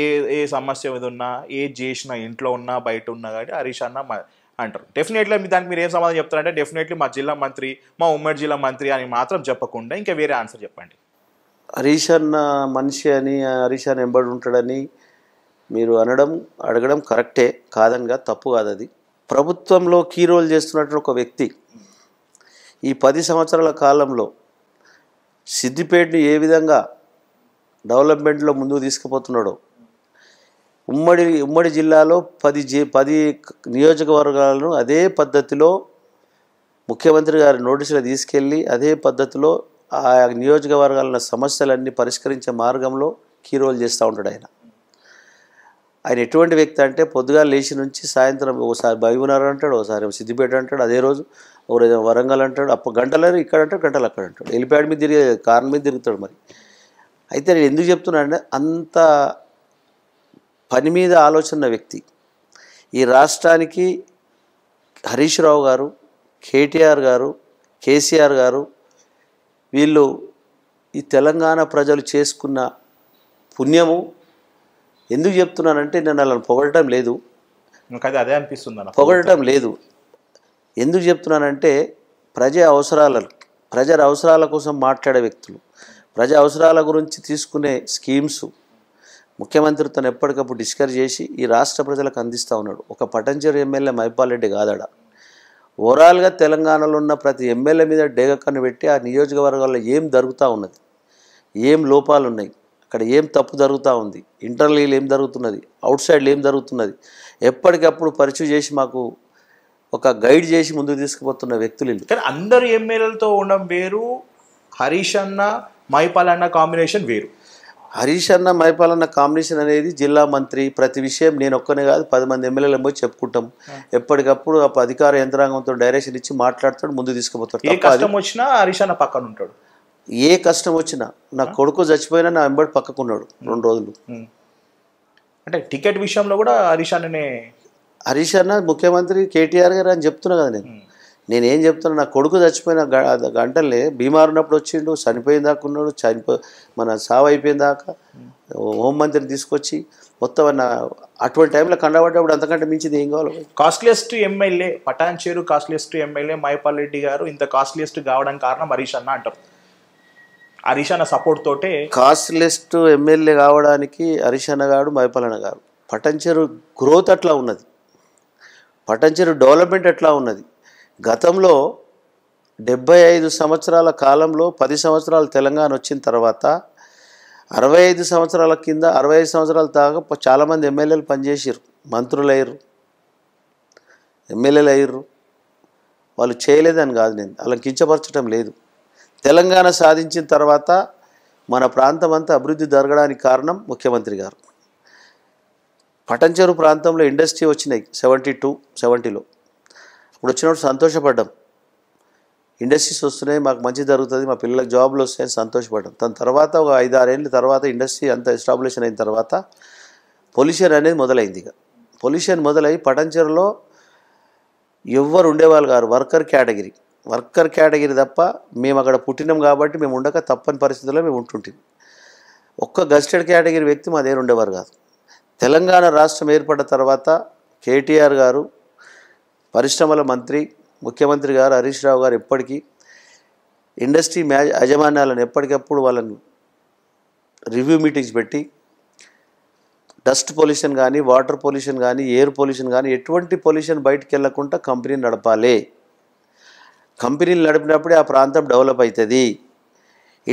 S1: ఏ ఏ సమస్య మీద ఉన్నా ఏది చేసినా ఇంట్లో ఉన్నా బయట ఉన్నా కానీ హరీష్ అన్న అంటారు డెఫినెట్లీ మీ దానికి మీరు ఏం సమాధానం చెప్తారంటే డెఫినెట్లీ మా జిల్లా మంత్రి మా ఉమ్మడి జిల్లా మంత్రి అని మాత్రం చెప్పకుండా ఇంకా వేరే ఆన్సర్ చెప్పండి
S2: హరీష్ అన్న మనిషి అని హరీష్ అన్న ఎంబడి ఉంటాడని మీరు అనడం అడగడం కరెక్టే కాదనగా తప్పు కాదు అది ప్రభుత్వంలో కీ రోల్ చేస్తున్నట్టు ఒక వ్యక్తి ఈ పది సంవత్సరాల కాలంలో సిద్దిపేటని ఏ విధంగా డెవలప్మెంట్లో ముందుకు తీసుకుపోతున్నాడో ఉమ్మడి ఉమ్మడి జిల్లాలో పది జీ పది నియోజకవర్గాలను అదే పద్ధతిలో ముఖ్యమంత్రి గారి నోటీసులు తీసుకెళ్ళి అదే పద్ధతిలో ఆ నియోజకవర్గాల సమస్యలన్నీ పరిష్కరించే మార్గంలో కీరోలు చేస్తూ ఉంటాడు ఆయన ఆయన ఎటువంటి వ్యక్తి అంటే పొద్దుగా లేచి నుంచి సాయంత్రం ఒకసారి భయమునారు అంటాడు ఒకసారి సిద్దిపేట అంటాడు అదే రోజు రోజు వరంగల్ అంటాడు అప్ప గంటలు ఇక్కడ అంటాడు గంటలు అక్కడ అంటాడు హెలిప్యాడ్ మీద తిరిగే కారణం మీద తిరుగుతాడు మరి అయితే నేను ఎందుకు చెప్తున్నానంటే అంత పని మీద ఆలోచన వ్యక్తి ఈ రాష్ట్రానికి హరీష్ రావు గారు కేటీఆర్ గారు కేసీఆర్ గారు వీళ్ళు ఈ తెలంగాణ ప్రజలు చేసుకున్న పుణ్యము ఎందుకు చెప్తున్నానంటే నేను వాళ్ళని పొగడటం లేదు
S1: అదే అనిపిస్తుంది పొగడటం
S2: లేదు ఎందుకు చెప్తున్నానంటే ప్రజా అవసరాల ప్రజల అవసరాల కోసం మాట్లాడే వ్యక్తులు ప్రజ అవసరాల గురించి తీసుకునే స్కీమ్స్ ముఖ్యమంత్రి తను ఎప్పటికప్పుడు డిస్కస్ చేసి ఈ రాష్ట్ర ప్రజలకు అందిస్తూ ఉన్నాడు ఒక పటంజరు ఎమ్మెల్యే మహిపాల్ రెడ్డి కాదడా ఓవరాల్గా తెలంగాణలో ఉన్న ప్రతి ఎమ్మెల్యే మీద డేగక్కను పెట్టి ఆ నియోజకవర్గాల్లో ఏం జరుగుతూ ఉన్నది ఏం లోపాలు ఉన్నాయి అక్కడ ఏం తప్పు జరుగుతూ ఉంది ఇంటర్నల్ ఏం జరుగుతున్నది అవుట్ సైడ్లో ఏం జరుగుతున్నది ఎప్పటికప్పుడు పరిచయం చేసి మాకు ఒక గైడ్ చేసి ముందుకు తీసుకుపోతున్న వ్యక్తులు కానీ అందరు ఎమ్మెల్యేలతో ఉండడం వేరు హరీష్ అన్న మైపాల్ అన్న కాంబినేషన్ వేరు హరీష్ అన్న మైపాలన్న కాంబినేషన్ అనేది జిల్లా మంత్రి ప్రతి విషయం నేను ఒక్కనే కాదు పది మంది ఎమ్మెల్యేలు పోయి చెప్పుకుంటాం ఎప్పటికప్పుడు అధికార యంత్రాంగంతో డైరెక్షన్ ఇచ్చి మాట్లాడుతాడు ముందు తీసుకుపోతాడు ఏ కష్టం వచ్చినా హరీష్ అన్న పక్కన ఉంటాడు ఏ కష్టం వచ్చినా నా కొడుకు చచ్చిపోయినా నా వెంబడి పక్కకున్నాడు రెండు రోజులు
S1: అంటే టికెట్ విషయంలో కూడా హరీష్ అన్ననే
S2: హరీష్ అన్న ముఖ్యమంత్రి కేటీఆర్ గారు అని చెప్తున్నా కదా నేను నేనేం చెప్తున్నా నా కొడుకు చచ్చిపోయిన గంటలే బీమారు ఉన్నప్పుడు వచ్చిండు చనిపోయిన దాకా ఉన్నాడు చనిపో మన సావు అయిపోయిన దాకా hmm. హోంమంత్రి తీసుకొచ్చి మొత్తం నా అటువంటి టైంలో కండబడ్డప్పుడు అంతకంటే మించింది ఏం కావాలి
S1: కాస్ట్లియస్ట్ ఎమ్మెల్యే చేరు కాస్ట్లియస్ట్ ఎమ్మెల్యే మైపాల్ రెడ్డి గారు ఇంత కాస్ట్లియస్ట్ కావడానికి కారణం హరీష్ అన్న అంటారు హరీష్ అన్న సపోర్ట్ తోటే
S2: కాస్ట్లియస్ట్ ఎమ్మెల్యే కావడానికి హరీష్ అన్న గారు మైపాల్ అన్న గారు చేరు గ్రోత్ అట్లా ఉన్నది చేరు డెవలప్మెంట్ ఎట్లా ఉన్నది గతంలో డెబ్బై ఐదు సంవత్సరాల కాలంలో పది సంవత్సరాలు తెలంగాణ వచ్చిన తర్వాత అరవై ఐదు సంవత్సరాల కింద అరవై ఐదు సంవత్సరాల దాకా చాలామంది ఎమ్మెల్యేలు పనిచేసారు మంత్రులు అయ్యారు ఎమ్మెల్యేలు అయ్యారు వాళ్ళు చేయలేదని కాదు నేను వాళ్ళని కించపరచడం లేదు తెలంగాణ సాధించిన తర్వాత మన ప్రాంతం అంతా అభివృద్ధి జరగడానికి కారణం ముఖ్యమంత్రి గారు పటంచెరు ప్రాంతంలో ఇండస్ట్రీ వచ్చినాయి సెవెంటీ టూ సెవెంటీలో ఇప్పుడు వచ్చినప్పుడు సంతోషపడ్డాం ఇండస్ట్రీస్ వస్తున్నాయి మాకు మంచి జరుగుతుంది మా పిల్లలకు జాబ్లు వస్తాయని సంతోషపడ్డాం దాని తర్వాత ఒక ఐదు ఆరేళ్ళ తర్వాత ఇండస్ట్రీ అంతా ఎస్టాబ్లిష్ అయిన తర్వాత పొల్యూషన్ అనేది మొదలైంది ఇక పొల్యూషన్ మొదలై పటంచెరలో ఎవ్వరు ఉండేవాళ్ళు గారు వర్కర్ కేటగిరీ వర్కర్ కేటగిరీ తప్ప మేము అక్కడ పుట్టినాం కాబట్టి మేము ఉండక తప్పని పరిస్థితుల్లో మేము ఉంటుంటాం ఒక్క గస్టెడ్ కేటగిరీ వ్యక్తి మా దగ్గర ఉండేవారు కాదు తెలంగాణ రాష్ట్రం ఏర్పడ్డ తర్వాత కేటీఆర్ గారు పరిశ్రమల మంత్రి ముఖ్యమంత్రి గారు హరీష్ రావు గారు ఎప్పటికీ ఇండస్ట్రీ మ్యా యాజమాన్యాలను ఎప్పటికప్పుడు వాళ్ళని రివ్యూ మీటింగ్స్ పెట్టి డస్ట్ పొల్యూషన్ కానీ వాటర్ పొల్యూషన్ కానీ ఎయిర్ పొల్యూషన్ కానీ ఎటువంటి పొల్యూషన్ బయటికి వెళ్ళకుండా కంపెనీని నడపాలి కంపెనీలు నడిపినప్పుడే ఆ ప్రాంతం డెవలప్ అవుతుంది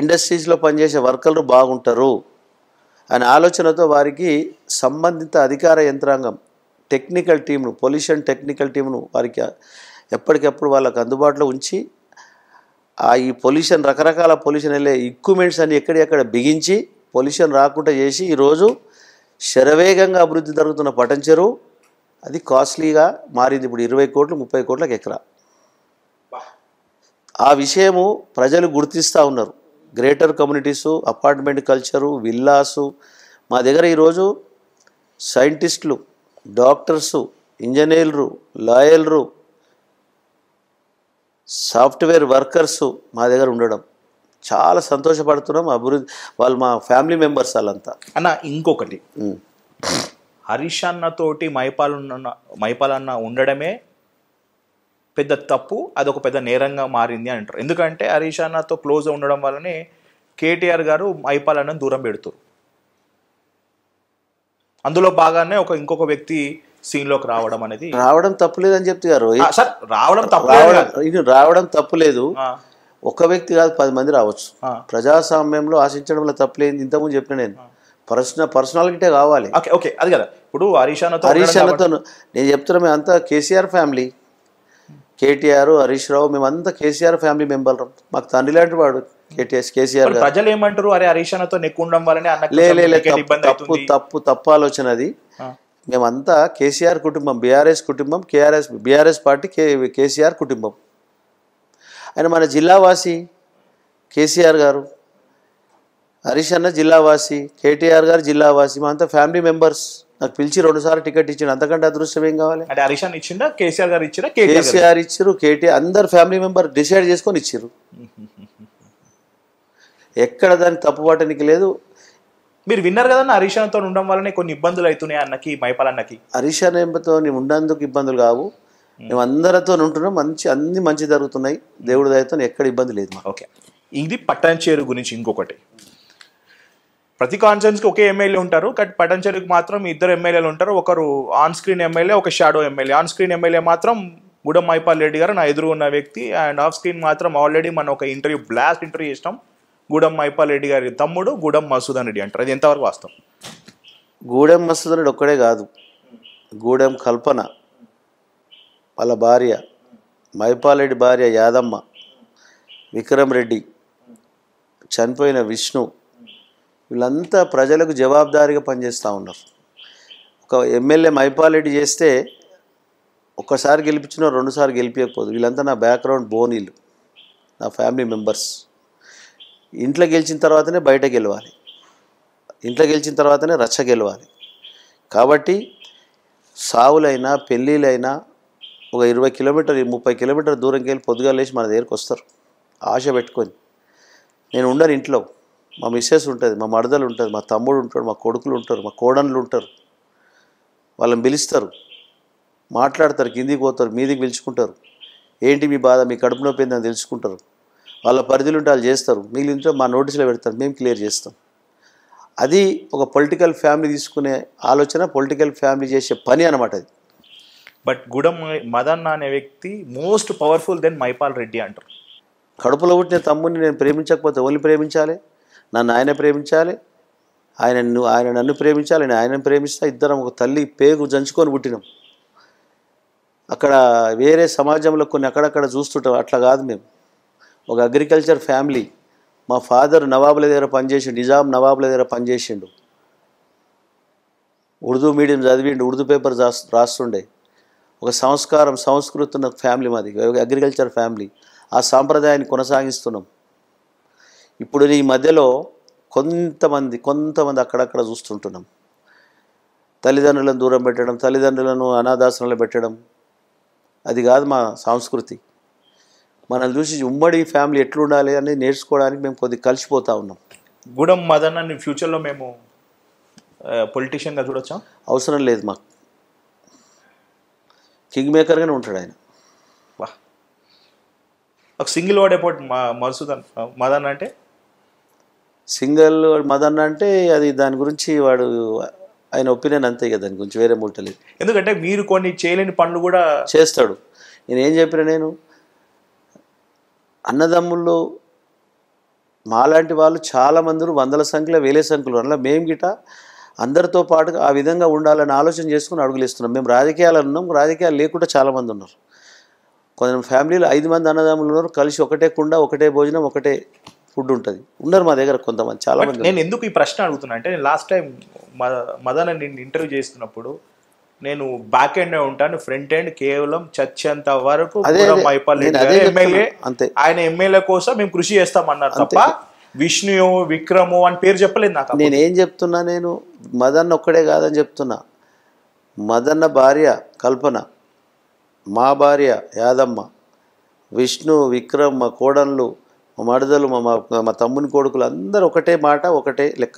S2: ఇండస్ట్రీస్లో పనిచేసే వర్కర్లు బాగుంటారు అనే ఆలోచనతో వారికి సంబంధిత అధికార యంత్రాంగం టెక్నికల్ టీంను పొల్యూషన్ టెక్నికల్ టీమ్ను వారికి ఎప్పటికప్పుడు వాళ్ళకు అందుబాటులో ఉంచి ఆ ఈ పొల్యూషన్ రకరకాల పొల్యూషన్ వెళ్ళే ఎక్విప్మెంట్స్ అన్ని ఎక్కడెక్కడ బిగించి పొల్యూషన్ రాకుండా చేసి ఈరోజు శరవేగంగా అభివృద్ధి జరుగుతున్న పటంచెరు అది కాస్ట్లీగా మారింది ఇప్పుడు ఇరవై కోట్లు ముప్పై కోట్లకు ఎకరా ఆ విషయము ప్రజలు గుర్తిస్తూ ఉన్నారు greater communities apartment culture villas మా దగ్గర ఈరోజు సైంటిస్టులు డాక్టర్సు ఇంజనీర్లు లాయర్లు సాఫ్ట్వేర్ వర్కర్సు మా దగ్గర ఉండడం చాలా సంతోషపడుతున్నాం అభివృద్ధి వాళ్ళు మా ఫ్యామిలీ మెంబర్స్ వాళ్ళంతా అన్న ఇంకొకటి
S1: హరీష్ అన్నతోటి మైపాల్ మైపాల్ అన్న ఉండడమే పెద్ద తప్పు అది ఒక పెద్ద నేరంగా మారింది అంటారు ఎందుకంటే హరీష్ అన్నతో క్లోజ్ ఉండడం వల్లనే కేటీఆర్ గారు మైపాల్ అన్నను దూరం పెడుతారు అందులో బాగానే ఒక ఇంకొక వ్యక్తి సీన్లోకి
S2: రావడం అనేది రావడం తప్పులేదు అని చెప్తే గారు రావడం తప్పు రావడం తప్పులేదు ఒక వ్యక్తి కాదు పది మంది రావచ్చు ప్రజాస్వామ్యంలో ఆశించడంలో తప్పులేదు ఇంతకుముందు చెప్పిన నేను పర్సనల్ పర్సనాలిటీ కావాలి ఓకే ఓకే అది కదా ఇప్పుడు హరీష్ అన్నతో నేను చెప్తున్నా అంతా KCR family KTR Harish Rao మేమంతా కేసీఆర్ ఫ్యామిలీ మెంబర్ మాకు తండ్రి లాంటి వాడు కేటీఎస్ కేసీఆర్ ప్రజలు
S1: ఏమంటారు అరే హరీష్ అన్నతో ఉండడం వల్లనే అన్న తప్పు
S2: తప్పు తప్పు ఆలోచన అది మేమంతా కేసీఆర్ కుటుంబం బీఆర్ఎస్ కుటుంబం KRS BRS party K KCR కుటుంబం ఆయన మన జిల్లావాసి కేసీఆర్ గారు హరీష్ అన్న జిల్లావాసి కేటీఆర్ గారు జిల్లావాసి మా అంతా ఫ్యామిలీ మెంబర్స్ నాకు పిలిచి రెండుసార్లు టికెట్ ఇచ్చిండు అంతకంటే అదృష్టం ఏం కావాలి అంటే హరీష్ అన్న ఇచ్చిందా కేసీఆర్ గారు ఇచ్చిందా కేసీఆర్ ఇచ్చారు కేటీఆర్ అందరు ఫ్యామిలీ మెంబర్ డిసైడ్ చేసుకొని ఇచ్చారు ఎక్కడ దాన్ని తప్పుబాటునికి లేదు
S1: మీరు విన్నారు కదన్న హరీషాన్తో ఉండడం వల్లనే కొన్ని ఇబ్బందులు అవుతున్నాయి అన్నకి మైపాల్ అన్నకి
S2: హరీషాన్ ఎంపతో నేను ఉండేందుకు ఇబ్బందులు కావు మేము అందరితో ఉంటున్నాం మంచి అన్ని మంచి జరుగుతున్నాయి దేవుడి దయతో ఎక్కడ ఇబ్బంది లేదు ఓకే ఇది పట్టణచేరు గురించి ఇంకొకటి ప్రతి
S1: కాన్ఫరెన్స్కి ఒకే ఎమ్మెల్యే ఉంటారు బట్ పటంచెరుకు మాత్రం ఇద్దరు ఎమ్మెల్యేలు ఉంటారు ఒకరు ఆన్ స్క్రీన్ ఎమ్మెల్యే ఒక shadow MLA on screen MLA మాత్రం గుడం మైపాల్ రెడ్డి గారు నా ఎదురు ఉన్న వ్యక్తి అండ్ ఆఫ్ స్క్రీన్ మాత్రం ఆల్రెడీ మనం ఒక ఇంటర్వ్యూ బ్లాస్ట్ ఇంటర్వ్యూ చేసినాం గూడెం మైపాలరెడ్డి గారి తమ్ముడు గూడెం మసూదన్ రెడ్డి అంటారు
S2: అది ఎంతవరకు వాస్తవం గూడెం మసూదన్ రెడ్డి ఒక్కడే కాదు గూడెం కల్పన వాళ్ళ భార్య మైపాలరెడ్డి భార్య యాదమ్మ విక్రమ్ రెడ్డి చనిపోయిన విష్ణు వీళ్ళంతా ప్రజలకు జవాబుదారీగా పనిచేస్తూ ఉన్నారు ఒక ఎమ్మెల్యే మైపాలరెడ్డి చేస్తే ఒక్కసారి గెలిపించినా రెండుసార్లు గెలిపించకపోదు వీళ్ళంతా నా బ్యాక్గ్రౌండ్ బోనీలు నా ఫ్యామిలీ మెంబర్స్ ఇంట్లో గెలిచిన తర్వాతనే బయట గెలవాలి ఇంట్లో గెలిచిన తర్వాతనే రచ్చ గెలవాలి కాబట్టి సావులైనా పెళ్ళిళ్ళైనా ఒక ఇరవై కిలోమీటర్ ముప్పై కిలోమీటర్ దూరంకి వెళ్ళి పొద్దుగా లేచి మన దగ్గరికి వస్తారు ఆశ పెట్టుకొని నేను ఉండను ఇంట్లో మా మిస్సెస్ ఉంటుంది మా మరదలు ఉంటుంది మా తమ్ముడు ఉంటాడు మా కొడుకులు ఉంటారు మా కోడన్లు ఉంటారు వాళ్ళని పిలుస్తారు మాట్లాడతారు కిందికి పోతారు మీదికి పిలుచుకుంటారు ఏంటి మీ బాధ మీ కడుపు అని తెలుసుకుంటారు వాళ్ళ పరిధిలో ఉంటే వాళ్ళు చేస్తారు మిగిలింటే మా నోటీసులో పెడతారు మేము క్లియర్ చేస్తాం అది ఒక పొలిటికల్ ఫ్యామిలీ తీసుకునే ఆలోచన పొలిటికల్ ఫ్యామిలీ చేసే పని అనమాట అది
S1: బట్ గుడమ్ మదన్న అనే వ్యక్తి most powerful then Mahipal Reddy అంటారు
S2: కడుపులో పుట్టిన తమ్ముడిని నేను ప్రేమించకపోతే ఓన్లీ ప్రేమించాలి నన్ను ఆయన ప్రేమించాలి ఆయన ఆయన నన్ను ప్రేమించాలి నేను ఆయనను ప్రేమిస్తా ఇద్దరం ఒక తల్లి పేగు జంచుకొని పుట్టినాం అక్కడ వేరే సమాజంలో కొన్ని అక్కడక్కడ చూస్తుంటాం అట్లా కాదు మేము ఒక అగ్రికల్చర్ ఫ్యామిలీ మా ఫాదర్ నవాబుల దగ్గర పనిచేసిండు నిజాం నవాబుల దగ్గర పనిచేసిండు ఉర్దూ మీడియం చదివిండు ఉర్దూ పేపర్ రాస్తుండే ఒక సంస్కారం సంస్కృతున్న ఫ్యామిలీ మాది అగ్రికల్చర్ ఫ్యామిలీ ఆ సాంప్రదాయాన్ని కొనసాగిస్తున్నాం ఇప్పుడు ఈ మధ్యలో కొంతమంది కొంతమంది అక్కడక్కడ చూస్తుంటున్నాం తల్లిదండ్రులను దూరం పెట్టడం తల్లిదండ్రులను అనాథాశ్రమంలో పెట్టడం అది కాదు మా సంస్కృతి మనల్ని చూసి ఉమ్మడి ఫ్యామిలీ ఎట్లుండాలి అనేది నేర్చుకోవడానికి మేము కొద్దిగా కలిసిపోతూ ఉన్నాం
S1: గుడం మదన్ అని ఫ్యూచర్లో మేము
S2: పొలిటీషియన్గా చూడొచ్చా అవసరం లేదు మాకు కింగ్ మేకర్గానే ఉంటాడు ఆయన వా ఒక సింగిల్ వర్డ్
S1: ఎపోర్ట్ మా మరుసుదన్ మదన్ అంటే
S2: సింగిల్ మదన్ అంటే అది దాని గురించి వాడు ఆయన ఒపీనియన్ అంతే కదా దాని గురించి వేరే ముట్టలేదు ఎందుకంటే మీరు కొన్ని చేయలేని పనులు కూడా చేస్తాడు నేను ఏం చెప్పిన నేను అన్నదమ్ముల్లో మాలాంటి వాళ్ళు చాలామంది వందల సంఖ్యలో వేల సంఖ్యలు అందులో మేము గిట అందరితో పాటుగా ఆ విధంగా ఉండాలని ఆలోచన చేసుకుని అడుగులేస్తున్నాం మేము రాజకీయాలు ఉన్నాం రాజకీయాలు లేకుండా చాలామంది ఉన్నారు కొంతమంది ఫ్యామిలీలో ఐదు మంది అన్నదమ్ములు ఉన్నారు కలిసి ఒకటే కుండ ఒకటే భోజనం ఒకటే ఫుడ్ ఉంటుంది ఉన్నారు మా దగ్గర కొంతమంది చాలా మంది నేను
S1: ఎందుకు ఈ ప్రశ్న అడుగుతున్నా అంటే నేను లాస్ట్ టైం మదన్ ఇంటర్వ్యూ చేస్తున్నప్పుడు నేను బ్యాక్ ఎండ్ ఉంటాను ఫ్రంట్ ఎండ్ కేవలం చచ్చేంత వరకు ఎమ్మెల్యే అంతే ఆయన ఎమ్మెల్యే కోసం మేము కృషి చేస్తామన్నారు తప్ప విష్ణు విక్రము అని పేరు చెప్పలేదు నాకు నేనేం
S2: చెప్తున్నా నేను మదన్న ఒక్కడే కాదని చెప్తున్నా మదన్న భార్య కల్పన మా భార్య యాదమ్మ విష్ణు విక్రమ్ మా కోడళ్ళు మా మడదలు మా మా తమ్ముని కొడుకులు అందరూ ఒకటే మాట ఒకటే లెక్క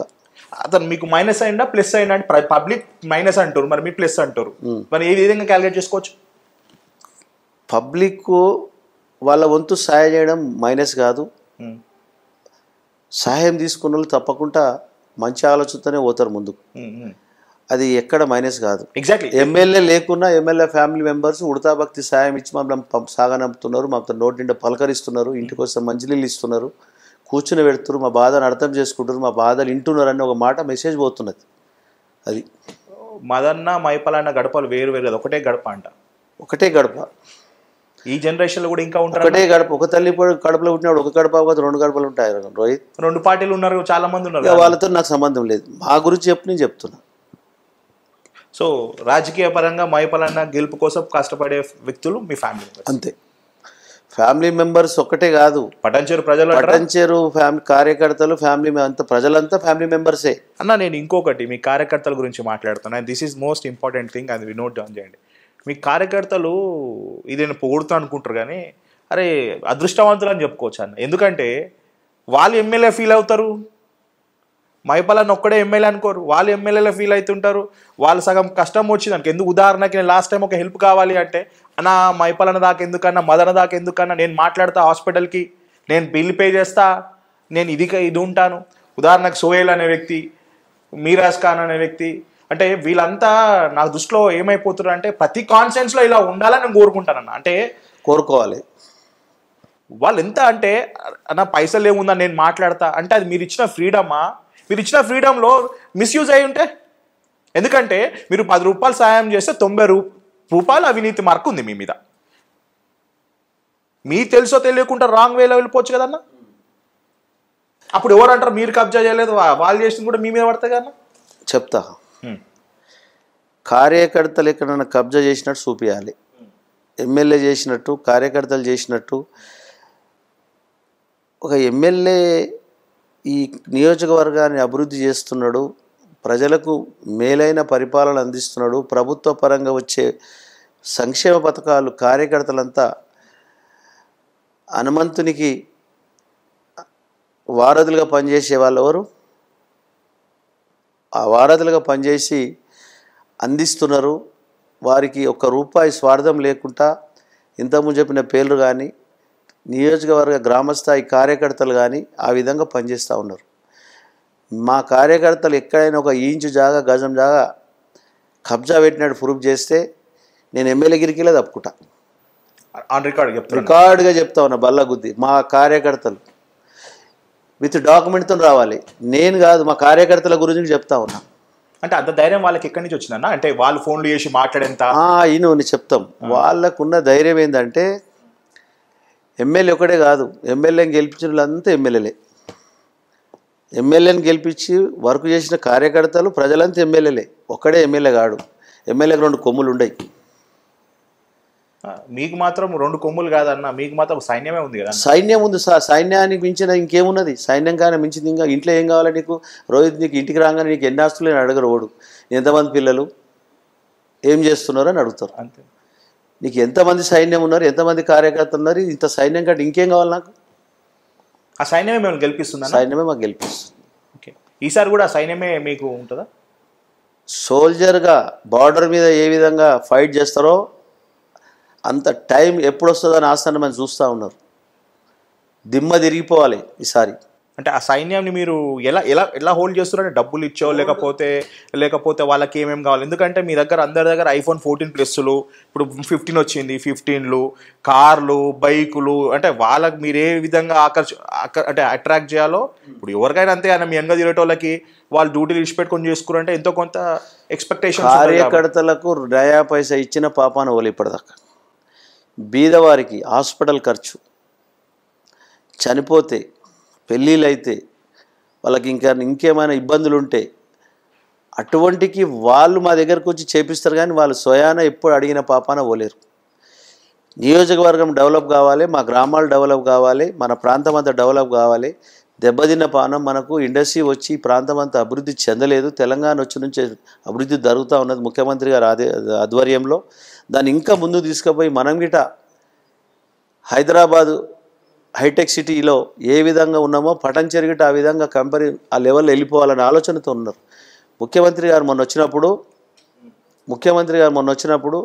S1: అతను మీకు మైనస్ అయిందా ప్లస్ అయిందా అంటే పబ్లిక్ మైనస్ అంటారు మరి మీ ప్లస్ అంటారు hmm. మరి ఏ విధంగా క్యాలిక్యులేట్
S2: చేసుకోవచ్చు పబ్లిక్ వాళ్ళ వంతు సహాయం చేయడం మైనస్ కాదు hmm. సహాయం తీసుకున్న వాళ్ళు తప్పకుండా మంచి ఆలోచనతోనే పోతారు ముందుకు hmm, అది ఎక్కడ మైనస్ కాదు ఎగ్జాక్ట్లీ ఎమ్మెల్యే లేకున్నా ఎమ్మెల్యే ఫ్యామిలీ మెంబర్స్ ఉడతా భక్తి సాయం ఇచ్చి మమ్మల్ని సాగనంపుతున్నారు మాకు నోటి నిండా పలకరిస్తున్నారు కోసం మంచి నీళ్ళు ఇస్తున్నారు కూర్చుని పెడుతున్నారు మా బాధను అర్థం చేసుకుంటారు మా బాధలు వింటున్నారు అని ఒక మాట మెసేజ్ పోతున్నది అది
S1: మదన్న మైపలన్న గడపలు వేరు వేరు కదా ఒకటే గడప
S2: అంట ఒకటే గడప
S1: ఈ జనరేషన్లో కూడా ఇంకా ఉంటారు ఒకటే గడప
S2: ఒక తల్లి కడపలో పుట్టినాడు ఒక గడప ఒక రెండు గడపలు ఉంటాయి రోహిత్
S1: రెండు పార్టీలు ఉన్నారు చాలా మంది ఉన్నారు వాళ్ళతో
S2: నాకు సంబంధం లేదు మా గురించి చెప్పు నేను చెప్తున్నా
S1: సో రాజకీయ పరంగా మైపలన్న గెలుపు
S2: కోసం కష్టపడే వ్యక్తులు మీ ఫ్యామిలీ అంతే ఫ్యామిలీ మెంబర్స్ ఒక్కటే కాదు పటంచేరు ప్రజలు పటంచేరు ఫ్యామిలీ కార్యకర్తలు ఫ్యామిలీ అంతా ప్రజలంతా ఫ్యామిలీ మెంబర్సే
S1: అన్న నేను ఇంకొకటి మీ కార్యకర్తల గురించి మాట్లాడుతున్నాను this is most important thing అది నోట్ డౌన్ చేయండి మీ కార్యకర్తలు ఇది నేను పొగుడుతా అనుకుంటారు కానీ అరే అదృష్టవంతులు అని చెప్పుకోవచ్చు అన్న ఎందుకంటే వాళ్ళు ఎమ్మెల్యే ఫీల్ అవుతారు మైపాలని ఒక్కడే ఎమ్మెల్యే అనుకోరు వాళ్ళు ఎమ్మెల్యేలో ఫీల్ అవుతుంటారు వాళ్ళు సగం కష్టం వచ్చింది అనుకో ఎందుకు ఉదాహరణకి లాస్ట్ టైం ఒక హెల్ప్ కావాలి అంటే అన్న మైపాలన దాకా ఎందుకన్నా మదన దాకా ఎందుకన్నా నేను మాట్లాడతా హాస్పిటల్కి నేను బిల్ పే చేస్తా నేను ఇది ఇది ఉంటాను ఉదాహరణకు సోయల్ అనే వ్యక్తి మీరాజ్ ఖాన్ అనే వ్యక్తి అంటే వీళ్ళంతా నా దృష్టిలో ఏమైపోతున్నారు అంటే ప్రతి కాన్సెన్స్లో ఇలా ఉండాలని నేను కోరుకుంటానన్న అంటే కోరుకోవాలి వాళ్ళు ఎంత అంటే అన్న పైసలు ఏముందా నేను మాట్లాడతా అంటే అది మీరు ఇచ్చిన ఫ్రీడమా మీరు ఇచ్చిన ఫ్రీడమ్లో మిస్యూజ్ అయి ఉంటే ఎందుకంటే మీరు పది రూపాయలు సాయం చేస్తే తొంభై రూ రూపాయల అవినీతి మార్కు ఉంది మీ మీద మీ తెలుసో తెలియకుండా రాంగ్ వేలో వెళ్ళిపోవచ్చు కదన్నా అప్పుడు ఎవరు అంటారు మీరు కబ్జా చేయలేదు వాళ్ళు చేసింది కూడా మీ మీద పడతాయి
S2: కదన్నా చెప్తా కార్యకర్తలు ఎక్కడైనా కబ్జా చేసినట్టు చూపించాలి ఎమ్మెల్యే చేసినట్టు కార్యకర్తలు చేసినట్టు ఒక ఎమ్మెల్యే ఈ నియోజకవర్గాన్ని అభివృద్ధి చేస్తున్నాడు ప్రజలకు మేలైన పరిపాలన అందిస్తున్నాడు ప్రభుత్వ పరంగా వచ్చే సంక్షేమ పథకాలు కార్యకర్తలంతా హనుమంతునికి వారధులుగా పనిచేసే వాళ్ళు ఎవరు ఆ వారధులుగా పనిచేసి అందిస్తున్నారు వారికి ఒక్క రూపాయి స్వార్థం లేకుండా ఇంతకుముందు చెప్పిన పేర్లు కానీ నియోజకవర్గ గ్రామస్థాయి కార్యకర్తలు కానీ ఆ విధంగా పనిచేస్తూ ఉన్నారు మా కార్యకర్తలు ఎక్కడైనా ఒక ఇంచు జాగా గజం జాగా కబ్జా పెట్టినట్టు ప్రూఫ్ చేస్తే నేను ఎమ్మెల్యే గిరికిలే తప్పుకుంటా ఆన్ రికార్డ్ రికార్డుగా చెప్తా ఉన్నా బల్లగుద్ది మా కార్యకర్తలు విత్ డాక్యుమెంట్తో రావాలి నేను కాదు మా కార్యకర్తల గురించి చెప్తా ఉన్నా
S1: అంటే అంత ధైర్యం వాళ్ళకి ఎక్కడి నుంచి వచ్చిందన్న అంటే వాళ్ళు ఫోన్లు చేసి మాట్లాడేంత
S2: ఈయన చెప్తాం వాళ్ళకున్న ధైర్యం ఏంటంటే ఎమ్మెల్యే ఒకటే కాదు ఎమ్మెల్యే గెలిపించిన వాళ్ళంతా ఎమ్మెల్యేలే ఎమ్మెల్యేని గెలిపించి వర్క్ చేసిన కార్యకర్తలు ప్రజలంతా ఎమ్మెల్యేలే ఒక్కడే ఎమ్మెల్యే కాడు ఎమ్మెల్యేకి రెండు కొమ్ములు ఉండయి
S1: మీకు మాత్రం రెండు కొమ్ములు కాదన్న మీకు మాత్రం సైన్యమే ఉంది కదా
S2: సైన్యం ఉంది సార్ సైన్యానికి మించిన ఇంకేమున్నది సైన్యం కానీ మించింది ఇంకా ఇంట్లో ఏం కావాలి నీకు రోహిత్ నీకు ఇంటికి రాగానే నీకు ఎన్ని ఆస్తులు నేను అడగరు ఓడు ఎంతమంది పిల్లలు ఏం చేస్తున్నారు అని అడుగుతారు అంతే నీకు ఎంతమంది సైన్యం ఉన్నారు ఎంతమంది కార్యకర్తలు ఉన్నారు ఇంత సైన్యం కంటే ఇంకేం కావాలి నాకు ఆ సైన్యమే మిమ్మల్ని
S1: గెలిపిస్తుందా సైన్యమే
S2: మాకు గెలిపిస్తుంది
S1: ఓకే ఈసారి కూడా సైన్యమే మీకు ఉంటుందా
S2: సోల్జర్గా బార్డర్ మీద ఏ విధంగా ఫైట్ చేస్తారో అంత టైం ఎప్పుడు వస్తుందని ఆస్థానం మనం చూస్తూ ఉన్నారు దిమ్మ తిరిగిపోవాలి ఈసారి అంటే ఆ
S1: సైన్యాన్ని మీరు ఎలా ఎలా ఎలా హోల్డ్ అంటే డబ్బులు ఇచ్చో లేకపోతే లేకపోతే వాళ్ళకి ఏమేమి కావాలి ఎందుకంటే మీ దగ్గర అందరి దగ్గర ఐఫోన్ ఫోర్టీన్ ప్లస్లు ఇప్పుడు ఫిఫ్టీన్ వచ్చింది ఫిఫ్టీన్లు కార్లు బైకులు అంటే వాళ్ళకి మీరు ఏ విధంగా ఆకర్ష అంటే అట్రాక్ట్ చేయాలో ఇప్పుడు ఎవరికైనా అంతే ఆయన మీ ఎంగా తిరేటోళ్ళకి వాళ్ళు డ్యూటీలు ఇచ్చిపెట్టుకొని అంటే ఎంతో కొంత ఎక్స్పెక్టేషన్ కార్యకర్తలకు
S2: డయా పైసా ఇచ్చిన పాపాన వాళ్ళు ఇప్పటిదాకా బీదవారికి హాస్పిటల్ ఖర్చు చనిపోతే పెళ్ళిళ్ళు అయితే వాళ్ళకి ఇంకా ఇంకేమైనా ఇబ్బందులు ఉంటే అటువంటికి వాళ్ళు మా దగ్గరకు వచ్చి చేపిస్తారు కానీ వాళ్ళు స్వయాన ఎప్పుడు అడిగిన పాపాన పోలేరు నియోజకవర్గం డెవలప్ కావాలి మా గ్రామాలు డెవలప్ కావాలి మన ప్రాంతం అంతా డెవలప్ కావాలి దెబ్బతిన్న పానం మనకు ఇండస్ట్రీ వచ్చి ప్రాంతం అంతా అభివృద్ధి చెందలేదు తెలంగాణ వచ్చి నుంచి అభివృద్ధి జరుగుతూ ఉన్నది ముఖ్యమంత్రి గారు ఆదే ఆధ్వర్యంలో దాన్ని ఇంకా ముందు తీసుకుపోయి మనం గిట హైదరాబాదు హైటెక్ సిటీలో ఏ విధంగా ఉన్నామో పటం చెరిగిట ఆ విధంగా కంపెనీ ఆ లెవెల్లో వెళ్ళిపోవాలనే ఆలోచనతో ఉన్నారు ముఖ్యమంత్రి గారు మొన్న వచ్చినప్పుడు ముఖ్యమంత్రి గారు మొన్న వచ్చినప్పుడు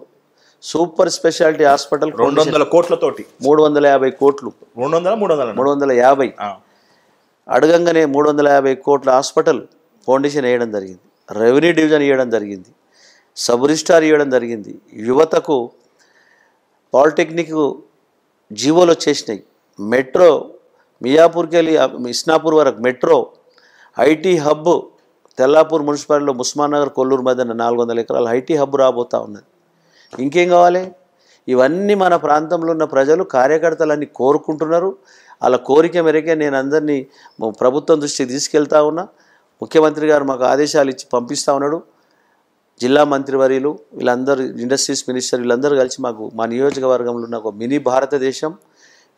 S2: సూపర్ స్పెషాలిటీ హాస్పిటల్ రెండు వందల కోట్లతోటి మూడు వందల యాభై కోట్లు రెండు వందల మూడు వందల మూడు వందల యాభై అడగంగానే మూడు వందల యాభై కోట్ల హాస్పిటల్ ఫౌండేషన్ వేయడం జరిగింది రెవెన్యూ డివిజన్ ఇవ్వడం జరిగింది సబ్ రిజిస్టార్ ఇవ్వడం జరిగింది యువతకు పాలిటెక్నిక్ జీవోలు వచ్చేసినాయి మెట్రో మియాపూర్కి వెళ్ళి ఇస్నాపూర్ వరకు మెట్రో ఐటీ హబ్ తెల్లాపూర్ మున్సిపాలిటీలో నగర్ కొల్లూరు మధ్యన నాలుగు వందల ఎకరాలు ఐటీ హబ్ రాబోతూ ఉన్నది ఇంకేం కావాలి ఇవన్నీ మన ప్రాంతంలో ఉన్న ప్రజలు కార్యకర్తలన్నీ కోరుకుంటున్నారు అలా కోరిక మేరకే నేను అందరినీ ప్రభుత్వం దృష్టికి తీసుకెళ్తా ఉన్నా ముఖ్యమంత్రి గారు మాకు ఆదేశాలు ఇచ్చి పంపిస్తూ ఉన్నాడు జిల్లా మంత్రివర్యులు వీళ్ళందరూ ఇండస్ట్రీస్ మినిస్టర్ వీళ్ళందరూ కలిసి మాకు మా నియోజకవర్గంలో ఉన్న ఒక మినీ భారతదేశం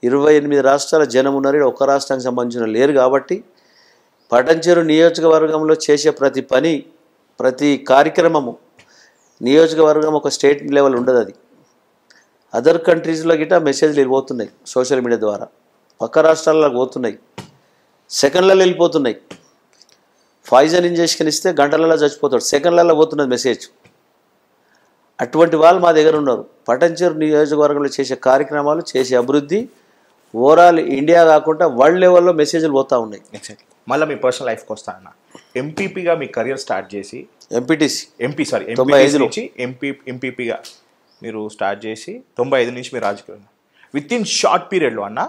S2: ఇరవై ఎనిమిది రాష్ట్రాల జనం ఉన్నారు ఒక రాష్ట్రానికి సంబంధించిన లేరు కాబట్టి పటంచెరు నియోజకవర్గంలో చేసే ప్రతి పని ప్రతి కార్యక్రమము నియోజకవర్గం ఒక స్టేట్ లెవెల్ ఉండదు అది అదర్ కంట్రీస్లో గిట్ట మెసేజ్లు వెళ్ళిపోతున్నాయి సోషల్ మీడియా ద్వారా పక్క రాష్ట్రాలలో పోతున్నాయి సెకండ్లలో వెళ్ళిపోతున్నాయి పాయిజన్ ఇంజెక్షన్ ఇస్తే గంటలలో చచ్చిపోతాడు సెకండ్లలో పోతున్నది మెసేజ్ అటువంటి వాళ్ళు మా దగ్గర ఉన్నారు పటంచెరు నియోజకవర్గంలో చేసే కార్యక్రమాలు చేసే అభివృద్ధి ఓవరాల్ ఇండియా కాకుండా వరల్డ్ లెవెల్లో మెసేజ్లు పోతా ఉన్నాయి ఎగ్జాక్ట్లీ
S1: మళ్ళీ మీ పర్సనల్ లైఫ్కి వస్తా అన్న ఎంపీపీగా మీ కెరియర్ స్టార్ట్ చేసి ఎంపీటీసీ ఎంపీ సారీ తొంభై ఐదు నుంచి ఎంపీ ఎంపీపీగా మీరు స్టార్ట్ చేసి తొంభై ఐదు నుంచి మీరు రాజకీయం విత్ ఇన్ షార్ట్ పీరియడ్లో అన్న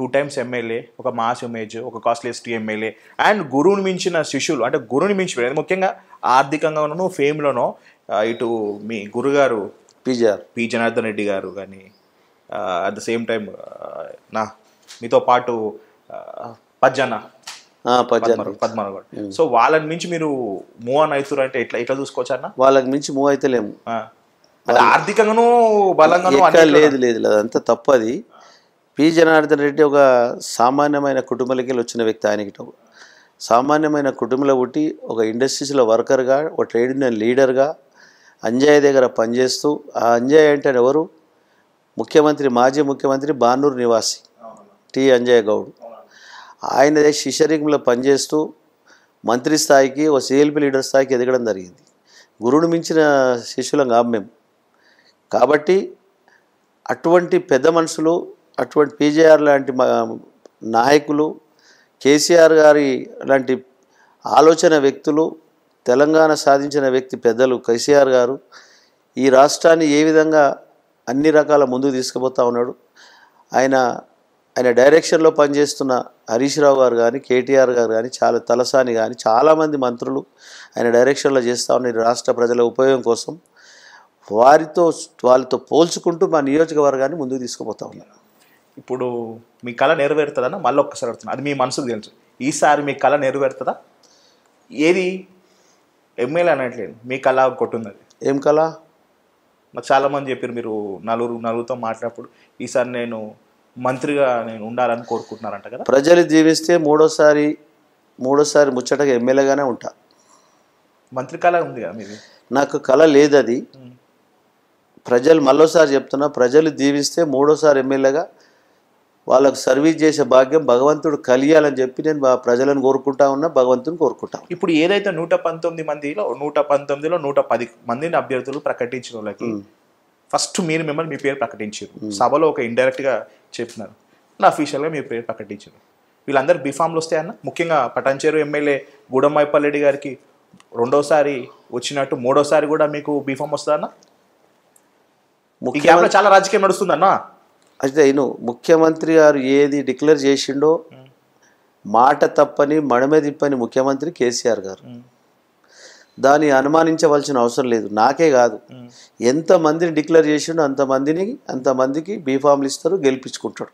S1: టూ టైమ్స్ ఎమ్మెల్యే ఒక మాస్ ఇమేజ్ ఒక కాస్ట్లెస్ట్ ఎమ్మెల్యే అండ్ గురువుని మించిన శిష్యులు అంటే గురువుని మించి ముఖ్యంగా ఆర్థికంగానూ ఫేమ్లోనో ఇటు మీ గురుగారు పి జనార్దన్ రెడ్డి గారు కానీ అట్ ద సేమ్ టైం నా మీతో పాటు uh, పద్జన సో hmm. వాళ్ళని మించి మీరు మూవ్ అని అవుతారు అంటే ఎట్లా ఎట్లా చూసుకోవచ్చు అన్న
S2: వాళ్ళకి మించి మూవ్ అయితే లేము ఆర్థికంగాను బలంగా లేదు లేదు అంత తప్పు అది పి జనార్దన్ రెడ్డి ఒక సామాన్యమైన వెళ్ళి వచ్చిన వ్యక్తి ఆయనకి సామాన్యమైన కుటుంబంలో పుట్టి ఒక ఇండస్ట్రీస్లో వర్కర్గా ఒక ట్రేడ్ యూనియన్ లీడర్గా అంజాయ్ దగ్గర పనిచేస్తూ ఆ అంజాయ్ అంటే ఎవరు ముఖ్యమంత్రి మాజీ ముఖ్యమంత్రి బానూరు నివాసి టి అంజయ్ గౌడ్ ఆయన శిశరికంలో పనిచేస్తూ మంత్రి స్థాయికి ఒక సిఎల్పి లీడర్ స్థాయికి ఎదగడం జరిగింది గురువును మించిన శిష్యులం కాదు మేము కాబట్టి అటువంటి పెద్ద మనుషులు అటువంటి పీజేఆర్ లాంటి నాయకులు కేసీఆర్ గారి లాంటి ఆలోచన వ్యక్తులు తెలంగాణ సాధించిన వ్యక్తి పెద్దలు కేసీఆర్ గారు ఈ రాష్ట్రాన్ని ఏ విధంగా అన్ని రకాల ముందుకు తీసుకుపోతా ఉన్నాడు ఆయన ఆయన డైరెక్షన్లో పనిచేస్తున్న హరీష్ రావు గారు కానీ కేటీఆర్ గారు కానీ చాలా తలసాని కానీ చాలామంది మంత్రులు ఆయన డైరెక్షన్లో చేస్తూ ఉన్న రాష్ట్ర ప్రజల ఉపయోగం కోసం వారితో వాళ్ళతో పోల్చుకుంటూ మా నియోజకవర్గాన్ని ముందుకు తీసుకుపోతా ఉన్నారు ఇప్పుడు
S1: మీ కళ నెరవేరుతుందన్న మళ్ళీ ఒక్కసారి అడుగుతున్నా అది మీ మనసుకు తెలుసు ఈసారి మీ కళ నెరవేరుతుందా ఏది ఎమ్మెల్యే అనట్లేదు మీ కళ కొట్టుంది ఏం కళ మాకు చాలామంది చెప్పారు మీరు నలుగురు నలుగురితో మాట్లాడప్పుడు ఈసారి నేను మంత్రిగా నేను ఉండాలని కోరుకుంటున్నారంట కదా ప్రజలు
S2: జీవిస్తే మూడోసారి మూడోసారి ముచ్చటగా ఎమ్మెల్యేగానే ఉంటా
S1: మంత్రి కళ ఉంది కదా మీది
S2: నాకు కళ లేదు అది ప్రజలు మళ్ళోసారి చెప్తున్నా ప్రజలు దీవిస్తే మూడోసారి ఎమ్మెల్యేగా వాళ్ళకు సర్వీస్ చేసే భాగ్యం భగవంతుడు కలియాలని చెప్పి నేను ప్రజలను కోరుకుంటా ఉన్నా భగవంతుని కోరుకుంటా
S1: ఇప్పుడు ఏదైతే నూట పంతొమ్మిది మందిలో నూట పంతొమ్మిదిలో నూట పది మందిని అభ్యర్థులు ప్రకటించిన వాళ్ళకి ఫస్ట్ మీరు మిమ్మల్ని మీ పేరు ప్రకటించారు సభలో ఒక ఇండైరెక్ట్గా చెప్పినారు నా అఫీషియల్గా మీ పేరు ప్రకటించారు వీళ్ళందరూ బీఫామ్లు వస్తాయన్న ముఖ్యంగా పటాన్చేరు ఎమ్మెల్యే గూడమ్మాయిపల్లెడ్డి గారికి రెండోసారి వచ్చినట్టు మూడోసారి కూడా మీకు బీఫామ్ వస్తుందన్న
S2: చాలా రాజకీయం నడుస్తుందన్నా అయితే నేను ముఖ్యమంత్రి గారు ఏది డిక్లేర్ చేసిండో మాట తప్పని మడమే తిప్పని ముఖ్యమంత్రి కేసీఆర్ గారు దాన్ని అనుమానించవలసిన అవసరం లేదు నాకే కాదు ఎంతమందిని డిక్లేర్ చేసిండో అంతమందిని అంతమందికి బీఫామ్లు ఇస్తారు గెలిపించుకుంటాడు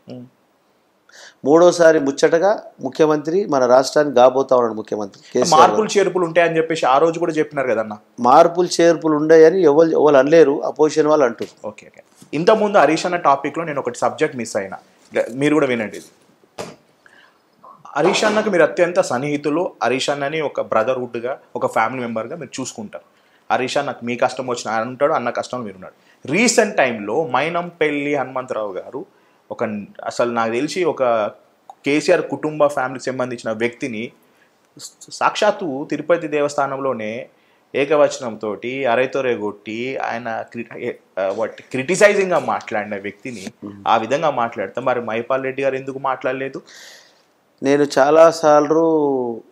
S2: మూడోసారి ముచ్చటగా ముఖ్యమంత్రి మన రాష్ట్రానికి కాబోతా ఉన్నాడు ముఖ్యమంత్రి మార్పులు
S1: చేర్పులు ఉంటాయని చెప్పేసి ఆ రోజు కూడా చెప్పినారు కదన్న
S2: మార్పులు చేర్పులు ఉన్నాయని ఎవరు ఎవరు అనలేరు అపోజిషన్ వాళ్ళు అంటారు
S1: ఓకే ఓకే ఇంతకుముందు హరీష్ అన్న టాపిక్లో నేను ఒకటి సబ్జెక్ట్ మిస్ అయినా మీరు కూడా వినండి హరీష్ అన్నకు మీరు అత్యంత సన్నిహితులు హరీష్ అన్నని ఒక బ్రదర్హుడ్గా ఒక ఫ్యామిలీ మెంబర్గా మీరు చూసుకుంటారు హరీష్ అన్నకు మీ కష్టం వచ్చిన ఆయన ఉంటాడు అన్న కష్టం మీరు ఉన్నాడు రీసెంట్ టైంలో మైనంపల్లి హనుమంతరావు గారు ఒక అసలు నాకు తెలిసి ఒక కేసీఆర్ కుటుంబ ఫ్యామిలీకి సంబంధించిన వ్యక్తిని సాక్షాత్తు తిరుపతి దేవస్థానంలోనే ఏకవచనంతో అరైతోరే కొట్టి ఆయన వాటి క్రిటిసైజింగ్గా మాట్లాడిన వ్యక్తిని hmm. ఆ విధంగా మాట్లాడతాం మరి మైపాల్ రెడ్డి గారు ఎందుకు మాట్లాడలేదు
S2: నేను చాలాసార్లు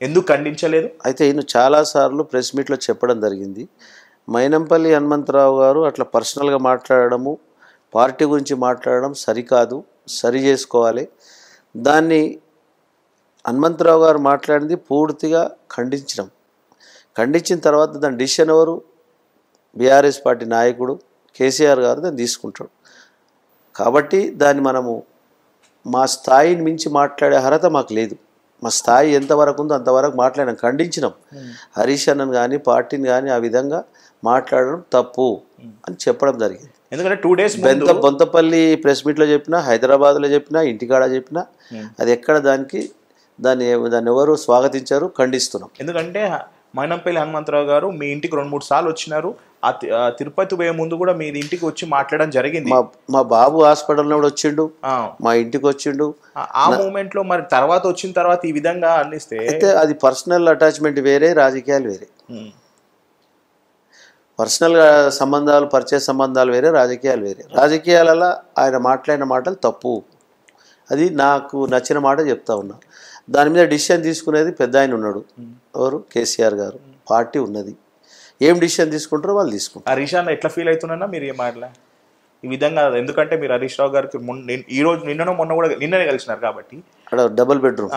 S2: ఎందుకు ఖండించలేదు అయితే నేను చాలాసార్లు ప్రెస్ మీట్లో చెప్పడం జరిగింది మైనంపల్లి హనుమంతరావు గారు అట్లా పర్సనల్గా మాట్లాడడము పార్టీ గురించి మాట్లాడడం సరికాదు సరి చేసుకోవాలి దాన్ని హనుమంతరావు గారు మాట్లాడింది పూర్తిగా ఖండించడం ఖండించిన తర్వాత దాని డిసిషన్ ఎవరు బీఆర్ఎస్ పార్టీ నాయకుడు కేసీఆర్ గారు దాన్ని తీసుకుంటాడు కాబట్టి దాన్ని మనము మా స్థాయిని మించి మాట్లాడే అర్హత మాకు లేదు మా స్థాయి ఎంతవరకు ఉందో అంతవరకు మాట్లాడడం ఖండించినాం హరీశ్ అన్నన్ కానీ పార్టీని కానీ ఆ విధంగా మాట్లాడడం తప్పు అని చెప్పడం జరిగింది ఎందుకంటే టూ డేస్ బొంతపల్లి ప్రెస్ మీట్లో చెప్పినా హైదరాబాద్లో చెప్పినా ఇంటికాడ చెప్పినా hmm. అది ఎక్కడ దానికి దాన్ని దాన్ని ఎవరు స్వాగతించారు ఖండిస్తున్నాం
S1: ఎందుకంటే మైనంపల్లి హనుమంతరావు గారు మీ ఇంటికి రెండు మూడు సార్లు వచ్చినారు ఆ తిరుపతి పోయే ముందు కూడా మీ ఇంటికి వచ్చి మాట్లాడడం
S2: జరిగింది మా మా బాబు హాస్పిటల్లో కూడా వచ్చిండు మా ఇంటికి వచ్చిండు ఆ
S1: మూమెంట్ లో మరి తర్వాత వచ్చిన తర్వాత ఈ విధంగా అందిస్తే అయితే
S2: అది పర్సనల్ అటాచ్మెంట్ వేరే రాజకీయాలు వేరే hmm. పర్సనల్గా సంబంధాలు పరిచయ సంబంధాలు వేరే రాజకీయాలు వేరే రాజకీయాలలో ఆయన మాట్లాడిన మాటలు తప్పు అది నాకు నచ్చిన మాట చెప్తా ఉన్నా దాని మీద డిసిషన్ తీసుకునేది పెద్ద ఆయన ఉన్నాడు ఎవరు కేసీఆర్ గారు పార్టీ ఉన్నది ఏం డిసిషన్ తీసుకుంటారో వాళ్ళు తీసుకుంటారు
S1: రిషాన్ ఎట్లా ఫీల్ అవుతున్నా మీరు ఏం మాట్లాడారు ఈ విధంగా ఎందుకంటే మీరు హరీష్ రావు గారికి ఈ రోజు నిన్ననో మొన్న కూడా నిన్ననే కలిసినారు కాబట్టి
S2: అక్కడ డబుల్ బెడ్రూమ్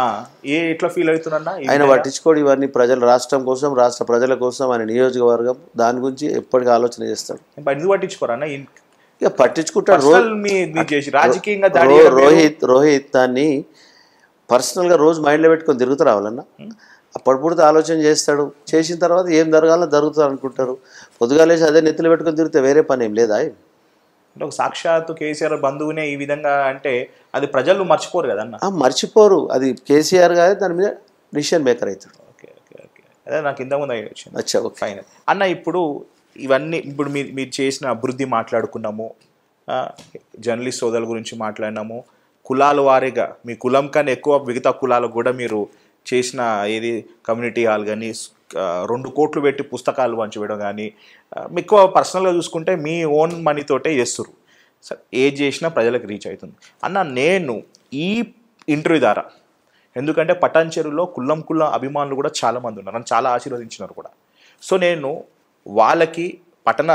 S1: ఏ ఎట్లా ఫీల్ అవుతున్నా ఆయన
S2: పట్టించుకోడు ఇవన్నీ ప్రజల రాష్ట్రం కోసం రాష్ట్ర ప్రజల కోసం ఆయన నియోజకవర్గం దాని గురించి ఎప్పటికీ ఆలోచన చేస్తాడు
S1: ఎందుకు పట్టించుకోరా
S2: ఇక పట్టించుకుంటాడు
S1: రాజకీయంగా రోహిత్
S2: రోహిత్ దాన్ని పర్సనల్గా రోజు మైండ్లో పెట్టుకొని తిరుగుతూ రావాలన్నా అప్పుడు ఆలోచన చేస్తాడు చేసిన తర్వాత ఏం జరగాలో జరుగుతుంది అనుకుంటారు పొద్దుగాలేసి అదే నెత్తులు పెట్టుకొని తిరిగితే వేరే పని ఏం లేదా
S1: అంటే ఒక సాక్షాత్తు కేసీఆర్ బంధువునే ఈ విధంగా అంటే అది ప్రజలు మర్చిపోరు కదన్న
S2: మర్చిపోరు అది కేసీఆర్ గారే దాని మీద డిసిషన్ మేకర్ అవుతాడు ఓకే ఓకే
S1: ఓకే అదే నాకు ఇంతకుముందు ఐడియా వచ్చింది అచ్చా ఓకే ఫైన్ అన్న ఇప్పుడు ఇవన్నీ ఇప్పుడు మీరు మీరు చేసిన అభివృద్ధి మాట్లాడుకున్నాము జర్నలిస్ట్ సోదరుల గురించి మాట్లాడినాము కులాల వారీగా మీ కులం కన్నా ఎక్కువ మిగతా కులాలకు కూడా మీరు చేసిన ఏది కమ్యూనిటీ హాల్ కానీ రెండు కోట్లు పెట్టి పుస్తకాలు పంచివేయడం కానీ ఎక్కువ పర్సనల్గా చూసుకుంటే మీ ఓన్ మనీతోటే చేస్తారు సార్ ఏది చేసినా ప్రజలకు రీచ్ అవుతుంది అన్న నేను ఈ ఇంటర్వ్యూ ద్వారా ఎందుకంటే పటాన్ చెరువులో కుల్లం కుల్లం అభిమానులు కూడా చాలామంది ఉన్నారు నన్ను చాలా ఆశీర్వదించినారు కూడా సో నేను వాళ్ళకి పట్టణ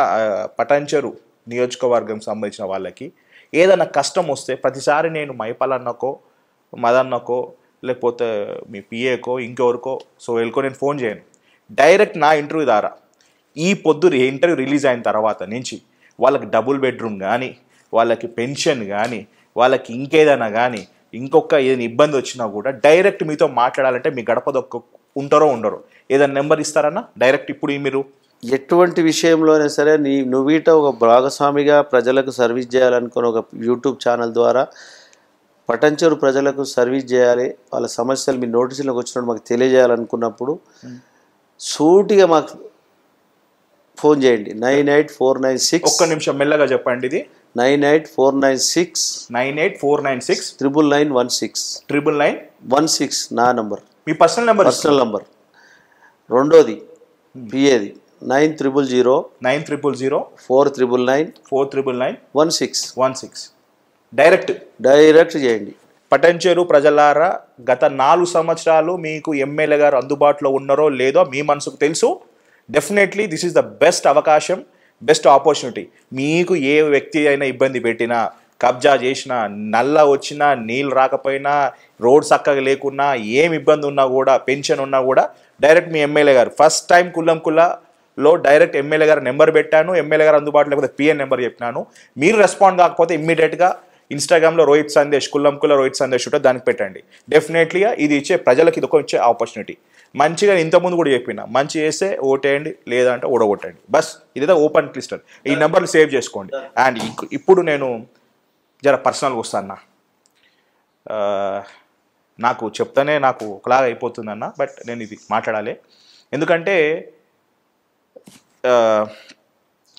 S1: పటాన్చెరు నియోజకవర్గం సంబంధించిన వాళ్ళకి ఏదైనా కష్టం వస్తే ప్రతిసారి నేను మైపాలన్నకో మదన్నకో లేకపోతే మీ పిఏకో ఇంకెవరికో సో వెళ్ళుకో నేను ఫోన్ చేయను డైరెక్ట్ నా ఇంటర్వ్యూ ద్వారా ఈ పొద్దు ఇంటర్వ్యూ రిలీజ్ అయిన తర్వాత నుంచి వాళ్ళకి డబుల్ బెడ్రూమ్ కానీ వాళ్ళకి పెన్షన్ కానీ వాళ్ళకి ఇంకేదైనా కానీ ఇంకొక ఏదైనా ఇబ్బంది వచ్చినా కూడా డైరెక్ట్ మీతో మాట్లాడాలంటే మీ గడప ఒక్క ఉంటారో ఉండరు ఏదైనా నెంబర్ ఇస్తారన్నా
S2: డైరెక్ట్ ఇప్పుడు మీరు ఎటువంటి విషయంలోనే సరే నీ నువ్వీట ఒక భాగస్వామిగా ప్రజలకు సర్వీస్ చేయాలనుకుని ఒక యూట్యూబ్ ఛానల్ ద్వారా పటంచరు ప్రజలకు సర్వీస్ చేయాలి వాళ్ళ సమస్యలు మీ నోటీసులకు వచ్చినట్టు మాకు తెలియజేయాలనుకున్నప్పుడు సూటిగా మాకు ఫోన్ చేయండి nine eight four nine six ఒక్క నిమిషం మెల్లగా చెప్పండి ఇది nine eight four nine six nine eight four nine six triple nine one six triple nine one six నా నంబర్ మీ పర్సనల్ నెంబర్ పర్సనల్ నంబర్ రెండోది బిఏది hmm. Nine triple zero nine triple zero four triple nine four triple nine one six one six direct direct చేయండి పటంచేరు ప్రజలారా
S1: గత నాలుగు సంవత్సరాలు మీకు ఎమ్మెల్యే గారు అందుబాటులో ఉన్నారో లేదో మీ మనసుకు తెలుసు definitely this is the best అవకాశం బెస్ట్ ఆపర్చునిటీ మీకు ఏ వ్యక్తి అయినా ఇబ్బంది పెట్టినా కబ్జా చేసినా నల్ల వచ్చినా నీళ్ళు రాకపోయినా రోడ్ చక్కగా లేకున్నా ఏం ఇబ్బంది ఉన్నా కూడా పెన్షన్ ఉన్నా కూడా డైరెక్ట్ మీ ఎమ్మెల్యే గారు ఫస్ట్ టైం కుల్లం కుల్లలో డైరెక్ట్ ఎమ్మెల్యే గారు నెంబర్ పెట్టాను ఎమ్మెల్యే గారు అందుబాటులో లేకపోతే పిఎన్ నెంబర్ చెప్పినాను మీరు రెస్పాండ్ కాకపోతే ఇమ్మీడియట్గా ఇన్స్టాగ్రామ్లో రోహిత్ సందేశ్ కుల్లంకుల రోహిత్ సందేశ్ ఉంటే దానికి పెట్టండి డెఫినెట్లీగా ఇది ఇచ్చే ప్రజలకు ఇది ఒక ఇచ్చే ఆపర్చునిటీ మంచిగా ఇంతకుముందు కూడా చెప్పిన మంచి చేస్తే ఓటేయండి లేదంటే ఓడగొట్టండి బస్ ఇదేదో ఓపెన్ క్లిస్టర్ ఈ నెంబర్లు సేవ్ చేసుకోండి అండ్ ఇప్పుడు నేను జర పర్సనల్గా వస్తాను నాకు చెప్తానే నాకు ఒకలాగా అయిపోతుందన్న బట్ నేను ఇది మాట్లాడాలి ఎందుకంటే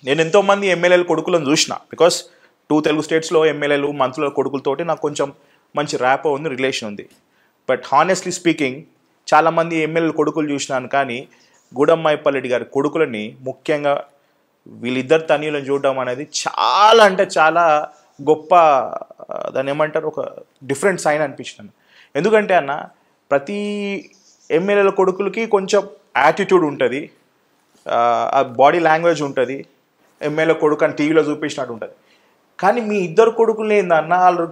S1: నేను ఎంతోమంది ఎమ్మెల్యేల కొడుకులను చూసిన బికాస్ టూ తెలుగు స్టేట్స్లో ఎమ్మెల్యేలు మంత్రుల కొడుకులతోటి నాకు కొంచెం మంచి ర్యాప్ ఉంది రిలేషన్ ఉంది బట్ హానెస్ట్లీ స్పీకింగ్ చాలామంది ఎమ్మెల్యేల కొడుకులు చూసినాను కానీ గూడమ్మాయిపల్లెడ్డి గారి కొడుకులని ముఖ్యంగా వీళ్ళిద్దరు తనీయులను చూడడం అనేది చాలా అంటే చాలా గొప్ప దాని ఏమంటారు ఒక డిఫరెంట్ సైన్ అనిపించింది ఎందుకంటే అన్న ప్రతి ఎమ్మెల్యేల కొడుకులకి కొంచెం యాటిట్యూడ్ ఉంటుంది ఆ బాడీ లాంగ్వేజ్ ఉంటుంది ఎమ్మెల్యే కొడుకు అని టీవీలో చూపించినట్టు ఉంటుంది కానీ మీ ఇద్దరు కొడుకులు ఏందన్న వాళ్ళు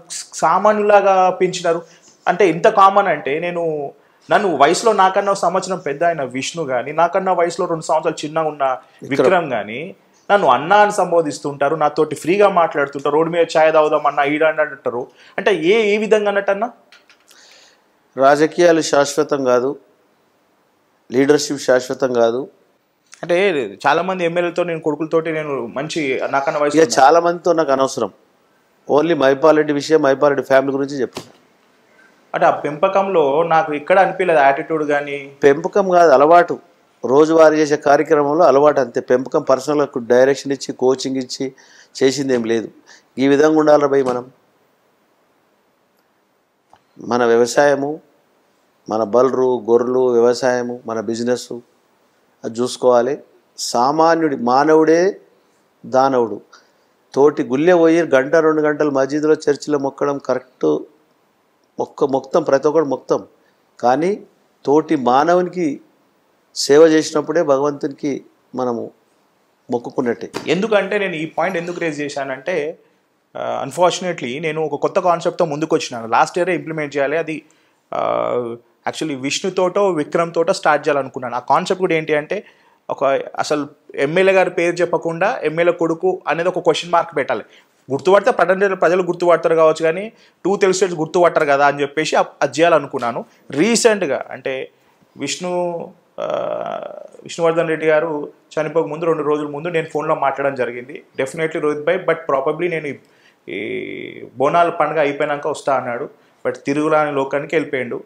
S1: సామాన్యులాగా పెంచినారు అంటే ఎంత కామన్ అంటే నేను నన్ను వయసులో నాకన్నా సంవత్సరం పెద్ద ఆయన విష్ణు కానీ నాకన్నా వయసులో రెండు సంవత్సరాలు చిన్నగా ఉన్న విక్రమ్ కానీ నన్ను అన్న అని సంబోధిస్తుంటారు నాతోటి ఫ్రీగా మాట్లాడుతుంటారు రోడ్డు మీద ఛాయ్ తాగుదాం అన్న ఈడండి అంటారు అంటే ఏ ఏ విధంగా అన్నట్టన్నా
S2: రాజకీయాలు శాశ్వతం కాదు లీడర్షిప్ శాశ్వతం కాదు
S1: అంటే చాలా మంది ఎమ్మెల్యేలతో నేను కొడుకులతోటి నేను మంచి నాకన్న వయసు
S2: చాలా మందితో నాకు అనవసరం ఓన్లీ మహిపాలరెడ్డి విషయం మహిపాలరెడ్డి ఫ్యామిలీ గురించి చెప్తాను
S1: అంటే ఆ పెంపకంలో నాకు ఇక్కడ అనిపించలేదు యాటిట్యూడ్ కానీ
S2: పెంపకం కాదు అలవాటు రోజువారీ చేసే కార్యక్రమంలో అలవాటు అంతే పెంపకం పర్సనల్ డైరెక్షన్ ఇచ్చి కోచింగ్ ఇచ్చి చేసింది ఏం లేదు ఈ విధంగా ఉండాలి భయ్ మనం మన వ్యవసాయము మన బలరు గొర్రెలు వ్యవసాయము మన బిజినెస్ అది చూసుకోవాలి సామాన్యుడి మానవుడే దానవుడు తోటి గుళ్ళే పోయి గంట రెండు గంటలు మసీదులో చర్చిలో మొక్కడం కరెక్ట్ మొక్క మొత్తం ప్రతి ఒక్కడు మొత్తం కానీ తోటి మానవునికి సేవ చేసినప్పుడే భగవంతునికి మనము మొక్కుకున్నట్టే
S1: ఎందుకంటే నేను ఈ పాయింట్ ఎందుకు రేజ్ చేశానంటే అన్ఫార్చునేట్లీ నేను ఒక కొత్త కాన్సెప్ట్తో ముందుకు వచ్చినాను లాస్ట్ ఇయరే ఇంప్లిమెంట్ చేయాలి అది యాక్చువల్లీ విష్ణుతోటో విక్రమ్ తోటో స్టార్ట్ చేయాలనుకున్నాను ఆ కాన్సెప్ట్ కూడా ఏంటి అంటే ఒక అసలు ఎమ్మెల్యే గారి పేరు చెప్పకుండా ఎమ్మెల్యే కొడుకు అనేది ఒక క్వశ్చన్ మార్క్ పెట్టాలి గుర్తుపడితే ప్రజలు ప్రజలు గుర్తుపడతారు కావచ్చు కానీ టూ తెలుసు గుర్తుపడతారు కదా అని చెప్పేసి అది చేయాలనుకున్నాను రీసెంట్గా అంటే విష్ణు విష్ణువర్ధన్ రెడ్డి గారు చనిపోక ముందు రెండు రోజుల ముందు నేను ఫోన్లో మాట్లాడడం జరిగింది definitely Rohit bhai but properly నేను ఈ బోనాల పండుగ అయిపోయినాక వస్తా అన్నాడు బట్ తిరుగులాని లోకానికి వెళ్ళిపోయాడు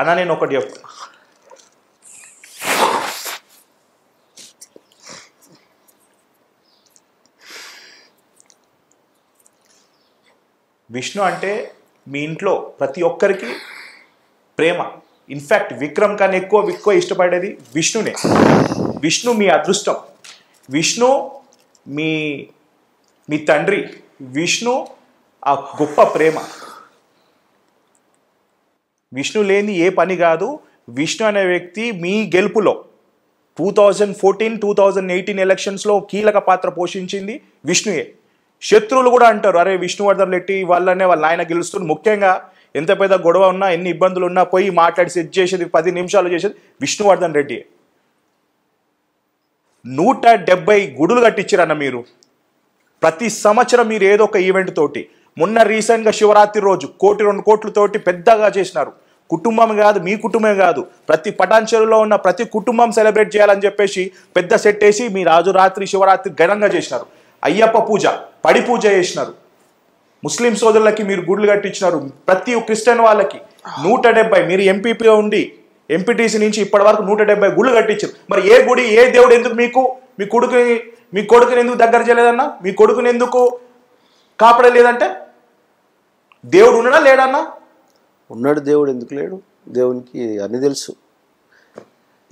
S1: అన్న నేను ఒకటి చెప్తా విష్ణు అంటే మీ ఇంట్లో ప్రతి ఒక్కరికి ప్రేమ ఇన్ఫ్యాక్ట్ విక్రమ్ కానీ ఎక్కువ ఎక్కువ ఇష్టపడేది విష్ణునే విష్ణు మీ అదృష్టం విష్ణు మీ మీ తండ్రి విష్ణు ఆ గొప్ప ప్రేమ విష్ణు లేని ఏ పని కాదు విష్ణు అనే వ్యక్తి మీ గెలుపులో two thousand fourteen two thousand eighteen ఎలక్షన్స్లో కీలక పాత్ర పోషించింది విష్ణుయే శత్రువులు కూడా అంటారు అరే విష్ణువర్ధన్ రెడ్డి వాళ్ళనే వాళ్ళ ఆయన గెలుస్తుంది ముఖ్యంగా ఎంత పెద్ద గొడవ ఉన్నా ఎన్ని ఇబ్బందులు ఉన్నా పోయి మాట్లాడి సెట్ చేసేది పది నిమిషాలు చేసేది విష్ణువర్ధన్ రెడ్డి నూట డెబ్బై గుడులు కట్టించారన్న మీరు ప్రతి సంవత్సరం మీరు ఏదో ఒక ఈవెంట్ తోటి మొన్న రీసెంట్గా శివరాత్రి రోజు కోటి రెండు కోట్లతోటి పెద్దగా చేసినారు కుటుంబం కాదు మీ కుటుంబమే కాదు ప్రతి పటాన్చెరులో ఉన్న ప్రతి కుటుంబం సెలబ్రేట్ చేయాలని చెప్పేసి పెద్ద సెట్ వేసి మీ రాజు రాత్రి శివరాత్రి ఘనంగా చేసినారు అయ్యప్ప పూజ పడి పూజ చేసినారు ముస్లిం సోదరులకి మీరు గుడ్లు కట్టించినారు ప్రతి క్రిస్టియన్ వాళ్ళకి నూట డెబ్బై మీరు ఎంపీపీలో ఉండి ఎంపీటీసీ నుంచి ఇప్పటి వరకు నూట డెబ్బై గుళ్ళు కట్టించారు మరి ఏ గుడి ఏ దేవుడు ఎందుకు మీకు మీ కొడుకుని మీ కొడుకుని ఎందుకు దగ్గర చేయలేదన్నా మీ కొడుకుని ఎందుకు కాపాడలేదంటే
S2: దేవుడు ఉండడా లేడన్నా ఉన్నాడు దేవుడు ఎందుకు లేడు దేవునికి అన్నీ తెలుసు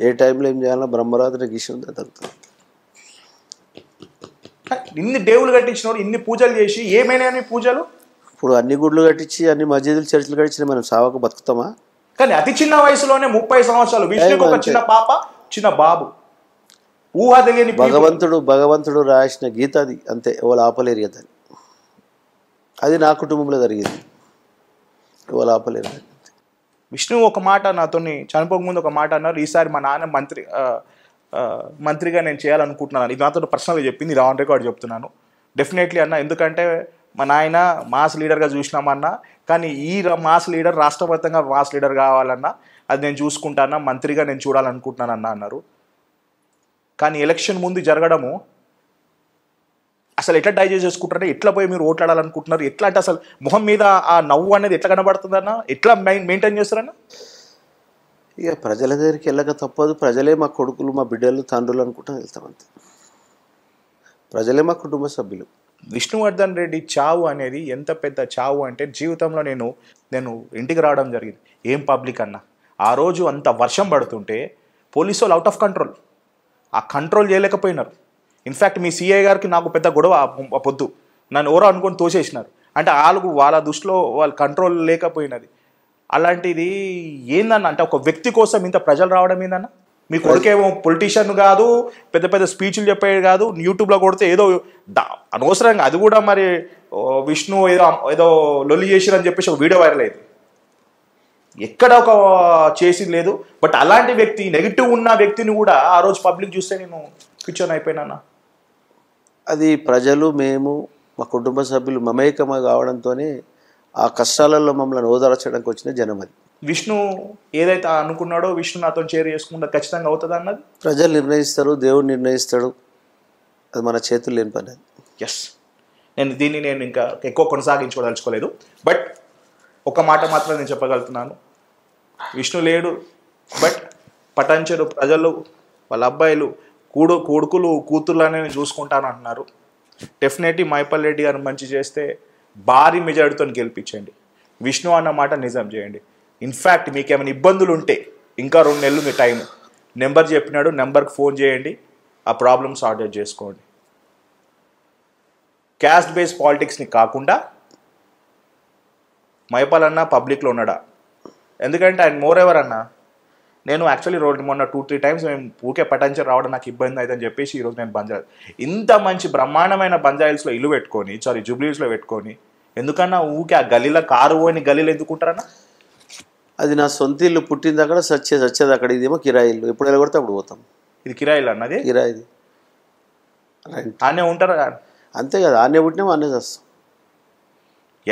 S2: ఏ టైంలో ఏం చేయాలో బ్రహ్మరాత్రి గీసిన తగ్గుతుంది ఇన్ని దేవులు కట్టించిన ఇన్ని పూజలు చేసి ఏమైనా పూజలు ఇప్పుడు అన్ని గుడ్లు కట్టించి అన్ని మస్జిదులు చర్చలు కట్టించిన మనం సావకు బతుకుతామా
S1: కానీ అతి చిన్న వయసులోనే ముప్పై సంవత్సరాలు విష్ణుకి ఒక చిన్న పాప చిన్న బాబు
S2: ఊహ తెలియని భగవంతుడు భగవంతుడు రాసిన గీత అది అంతే ఎవరు ఆపలేరు కదా అది నా కుటుంబంలో జరిగింది ఎవరు ఆపలేరు
S1: విష్ణు ఒక మాట నాతోని చనిపోకముందు ఒక మాట అన్నారు ఈసారి మా నాన్న మంత్రి మంత్రిగా నేను చేయాలనుకుంటున్నాను ఇది నాతో పర్సనల్గా చెప్పింది ఇది ఆన్ రికార్డ్ చెప్తున్నాను డెఫినెట్లీ అన్న ఎందుకంటే మా నాయన మాస్ లీడర్గా చూసినామన్నా కానీ ఈ మాస్ లీడర్ రాష్ట్రవ్యాప్తంగా మాస్ లీడర్ కావాలన్నా అది నేను చూసుకుంటానా మంత్రిగా నేను చూడాలనుకుంటున్నాను అన్న అన్నారు కానీ ఎలక్షన్ ముందు జరగడము అసలు ఎట్లా డైజెస్ట్ చేసుకుంటారు ఎట్లా పోయి మీరు ఓట్లాడాలనుకుంటున్నారు ఎట్లా అంటే అసలు మొహం మీద ఆ నవ్వు అనేది ఎట్లా కనబడుతుందన్న ఎట్లా
S2: మెయింటైన్ చేస్తారన్న ఇక ప్రజల దగ్గరికి వెళ్ళక తప్పదు ప్రజలే మా కొడుకులు మా బిడ్డలు తండ్రులు అనుకుంటా వెళ్తాం అంతే ప్రజలే మా కుటుంబ సభ్యులు
S1: విష్ణువర్ధన్ రెడ్డి చావు అనేది ఎంత పెద్ద చావు అంటే జీవితంలో నేను నేను ఇంటికి రావడం జరిగింది ఏం పబ్లిక్ అన్న ఆ రోజు అంత వర్షం పడుతుంటే పోలీసు వాళ్ళు అవుట్ ఆఫ్ కంట్రోల్ ఆ కంట్రోల్ చేయలేకపోయినారు ఇన్ఫ్యాక్ట్ మీ సీఏ గారికి నాకు పెద్ద గొడవ పొద్దు నన్ను ఎవరో అనుకొని తోసేసినారు అంటే వాళ్ళకు వాళ్ళ దృష్టిలో వాళ్ళ కంట్రోల్ లేకపోయినది అలాంటిది ఏందన్న అంటే ఒక వ్యక్తి కోసం ఇంత ప్రజలు రావడం ఏందన్న మీ కొడుకేమో పొలిటీషియన్ కాదు పెద్ద పెద్ద స్పీచ్లు చెప్పేది కాదు యూట్యూబ్లో కొడితే ఏదో అనవసరంగా అది కూడా మరి విష్ణు ఏదో ఏదో లొల్లి చేసిరని చెప్పేసి ఒక వీడియో వైరల్ అయింది ఎక్కడ ఒక చేసింది లేదు బట్ అలాంటి వ్యక్తి నెగిటివ్ ఉన్న వ్యక్తిని కూడా ఆ రోజు పబ్లిక్ చూస్తే నేను కూర్చొని అయిపోయినా
S2: అది ప్రజలు మేము మా కుటుంబ సభ్యులు మమేకమ కావడంతోనే ఆ కష్టాలలో మమ్మల్ని ఓదార్చడానికి వచ్చిన జనం అది
S1: విష్ణు ఏదైతే అనుకున్నాడో విష్ణు నాతో చేరు చేసుకుంటే ఖచ్చితంగా అవుతుంది అన్నది
S2: ప్రజలు నిర్ణయిస్తారు దేవుడు నిర్ణయిస్తాడు అది మన చేతులు లేని పని ఎస్
S1: నేను దీన్ని నేను ఇంకా ఎక్కువ కొనసాగించుకోదలుచుకోలేదు బట్ ఒక మాట మాత్రం నేను చెప్పగలుగుతున్నాను విష్ణు లేడు బట్ పటంచరు ప్రజలు వాళ్ళ అబ్బాయిలు కూడు కొడుకులు కూతుర్లనే చూసుకుంటాను అంటున్నారు డెఫినెట్లీ మైపల్ రెడ్డి గారు మంచి చేస్తే భారీ మెజార్టీతో గెలిపించండి విష్ణు అన్న మాట నిజం చేయండి ఇన్ఫ్యాక్ట్ మీకు ఏమైనా ఇబ్బందులు ఉంటే ఇంకా రెండు నెలలు మీ టైం నెంబర్ చెప్పినాడు నెంబర్కి ఫోన్ చేయండి ఆ ప్రాబ్లమ్ సార్ట్ అవుట్ చేసుకోండి క్యాస్ట్ బేస్ పాలిటిక్స్ని కాకుండా మైపాల్ అన్న పబ్లిక్లో ఉన్నాడా ఎందుకంటే ఆయన మోర్ ఎవరన్నా అన్నా నేను యాక్చువల్లీ రోజు మొన్న టూ త్రీ టైమ్స్ మేము ఊకే పటాయించి రావడం నాకు ఇబ్బంది అని చెప్పేసి ఈరోజు నేను బంజాయిల్ ఇంత మంచి బ్రహ్మాండమైన బంజాయిల్స్లో ఇల్లు పెట్టుకొని సారీ జూబ్లీస్లో పెట్టుకొని ఎందుకన్నా ఊకే ఆ గలీలో కారు పోయిన గలీలు ఎందుకుంటారన్నా
S2: అది నా సొంత ఇల్లు పుట్టింది అక్కడ సచ్చే సచ్చేది అక్కడ ఇదేమో కిరాయి ఇల్లు ఎప్పుడు వెళ్ళగొడితే అప్పుడు పోతాం ఇది కిరాయిలు అన్నది కిరాయిది ఆనే ఉంటారా అంతే కదా ఆనే పుట్టినా ఆనే చేస్తాం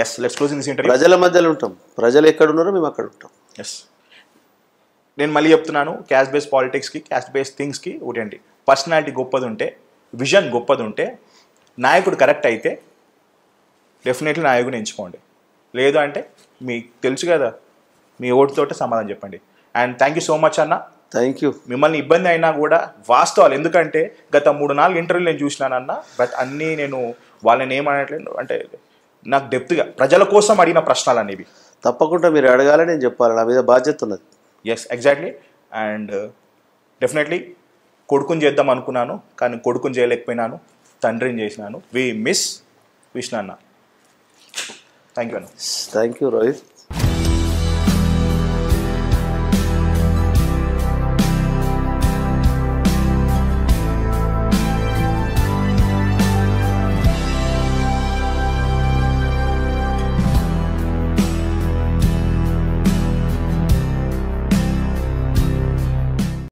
S2: ఎస్ ఎక్స్క్లూజింగ్ ప్రజల మధ్యలో ఉంటాం ప్రజలు ఎక్కడ ఉన్నారో మేము అక్కడ ఉంటాం ఎస్
S1: నేను మళ్ళీ చెప్తున్నాను క్యాస్ట్ బేస్ పాలిటిక్స్కి క్యాస్ట్ బేస్ థింగ్స్కి ఒకటండి పర్సనాలిటీ గొప్పది ఉంటే విజన్ గొప్పది ఉంటే నాయకుడు కరెక్ట్ అయితే డెఫినెట్లీ నాయకుడిని ఎంచుకోండి లేదు అంటే మీకు తెలుసు కదా మీ ఓటుతో సమాధానం చెప్పండి and thank you so much అన్న థ్యాంక్ యూ మిమ్మల్ని ఇబ్బంది అయినా కూడా వాస్తవాలు ఎందుకంటే గత మూడు నాలుగు ఇంటర్వ్యూలు నేను చూసినానన్న బట్ అన్నీ నేను వాళ్ళని ఏమనట్లేదు అంటే నాకు డెప్త్గా ప్రజల కోసం అడిగిన ప్రశ్నలు అనేవి
S2: తప్పకుండా మీరు అడగాలని నేను చెప్పాలి నా మీద బాధ్యత ఉన్నది
S1: ఎస్ ఎగ్జాక్ట్లీ అండ్ డెఫినెట్లీ కొడుకుని చేద్దాం అనుకున్నాను కానీ కొడుకుని చేయలేకపోయినాను తండ్రిని చేసినాను వి మిస్ విష్ణు అన్న
S2: థ్యాంక్ యూ అన్న థ్యాంక్ యూ రోహిత్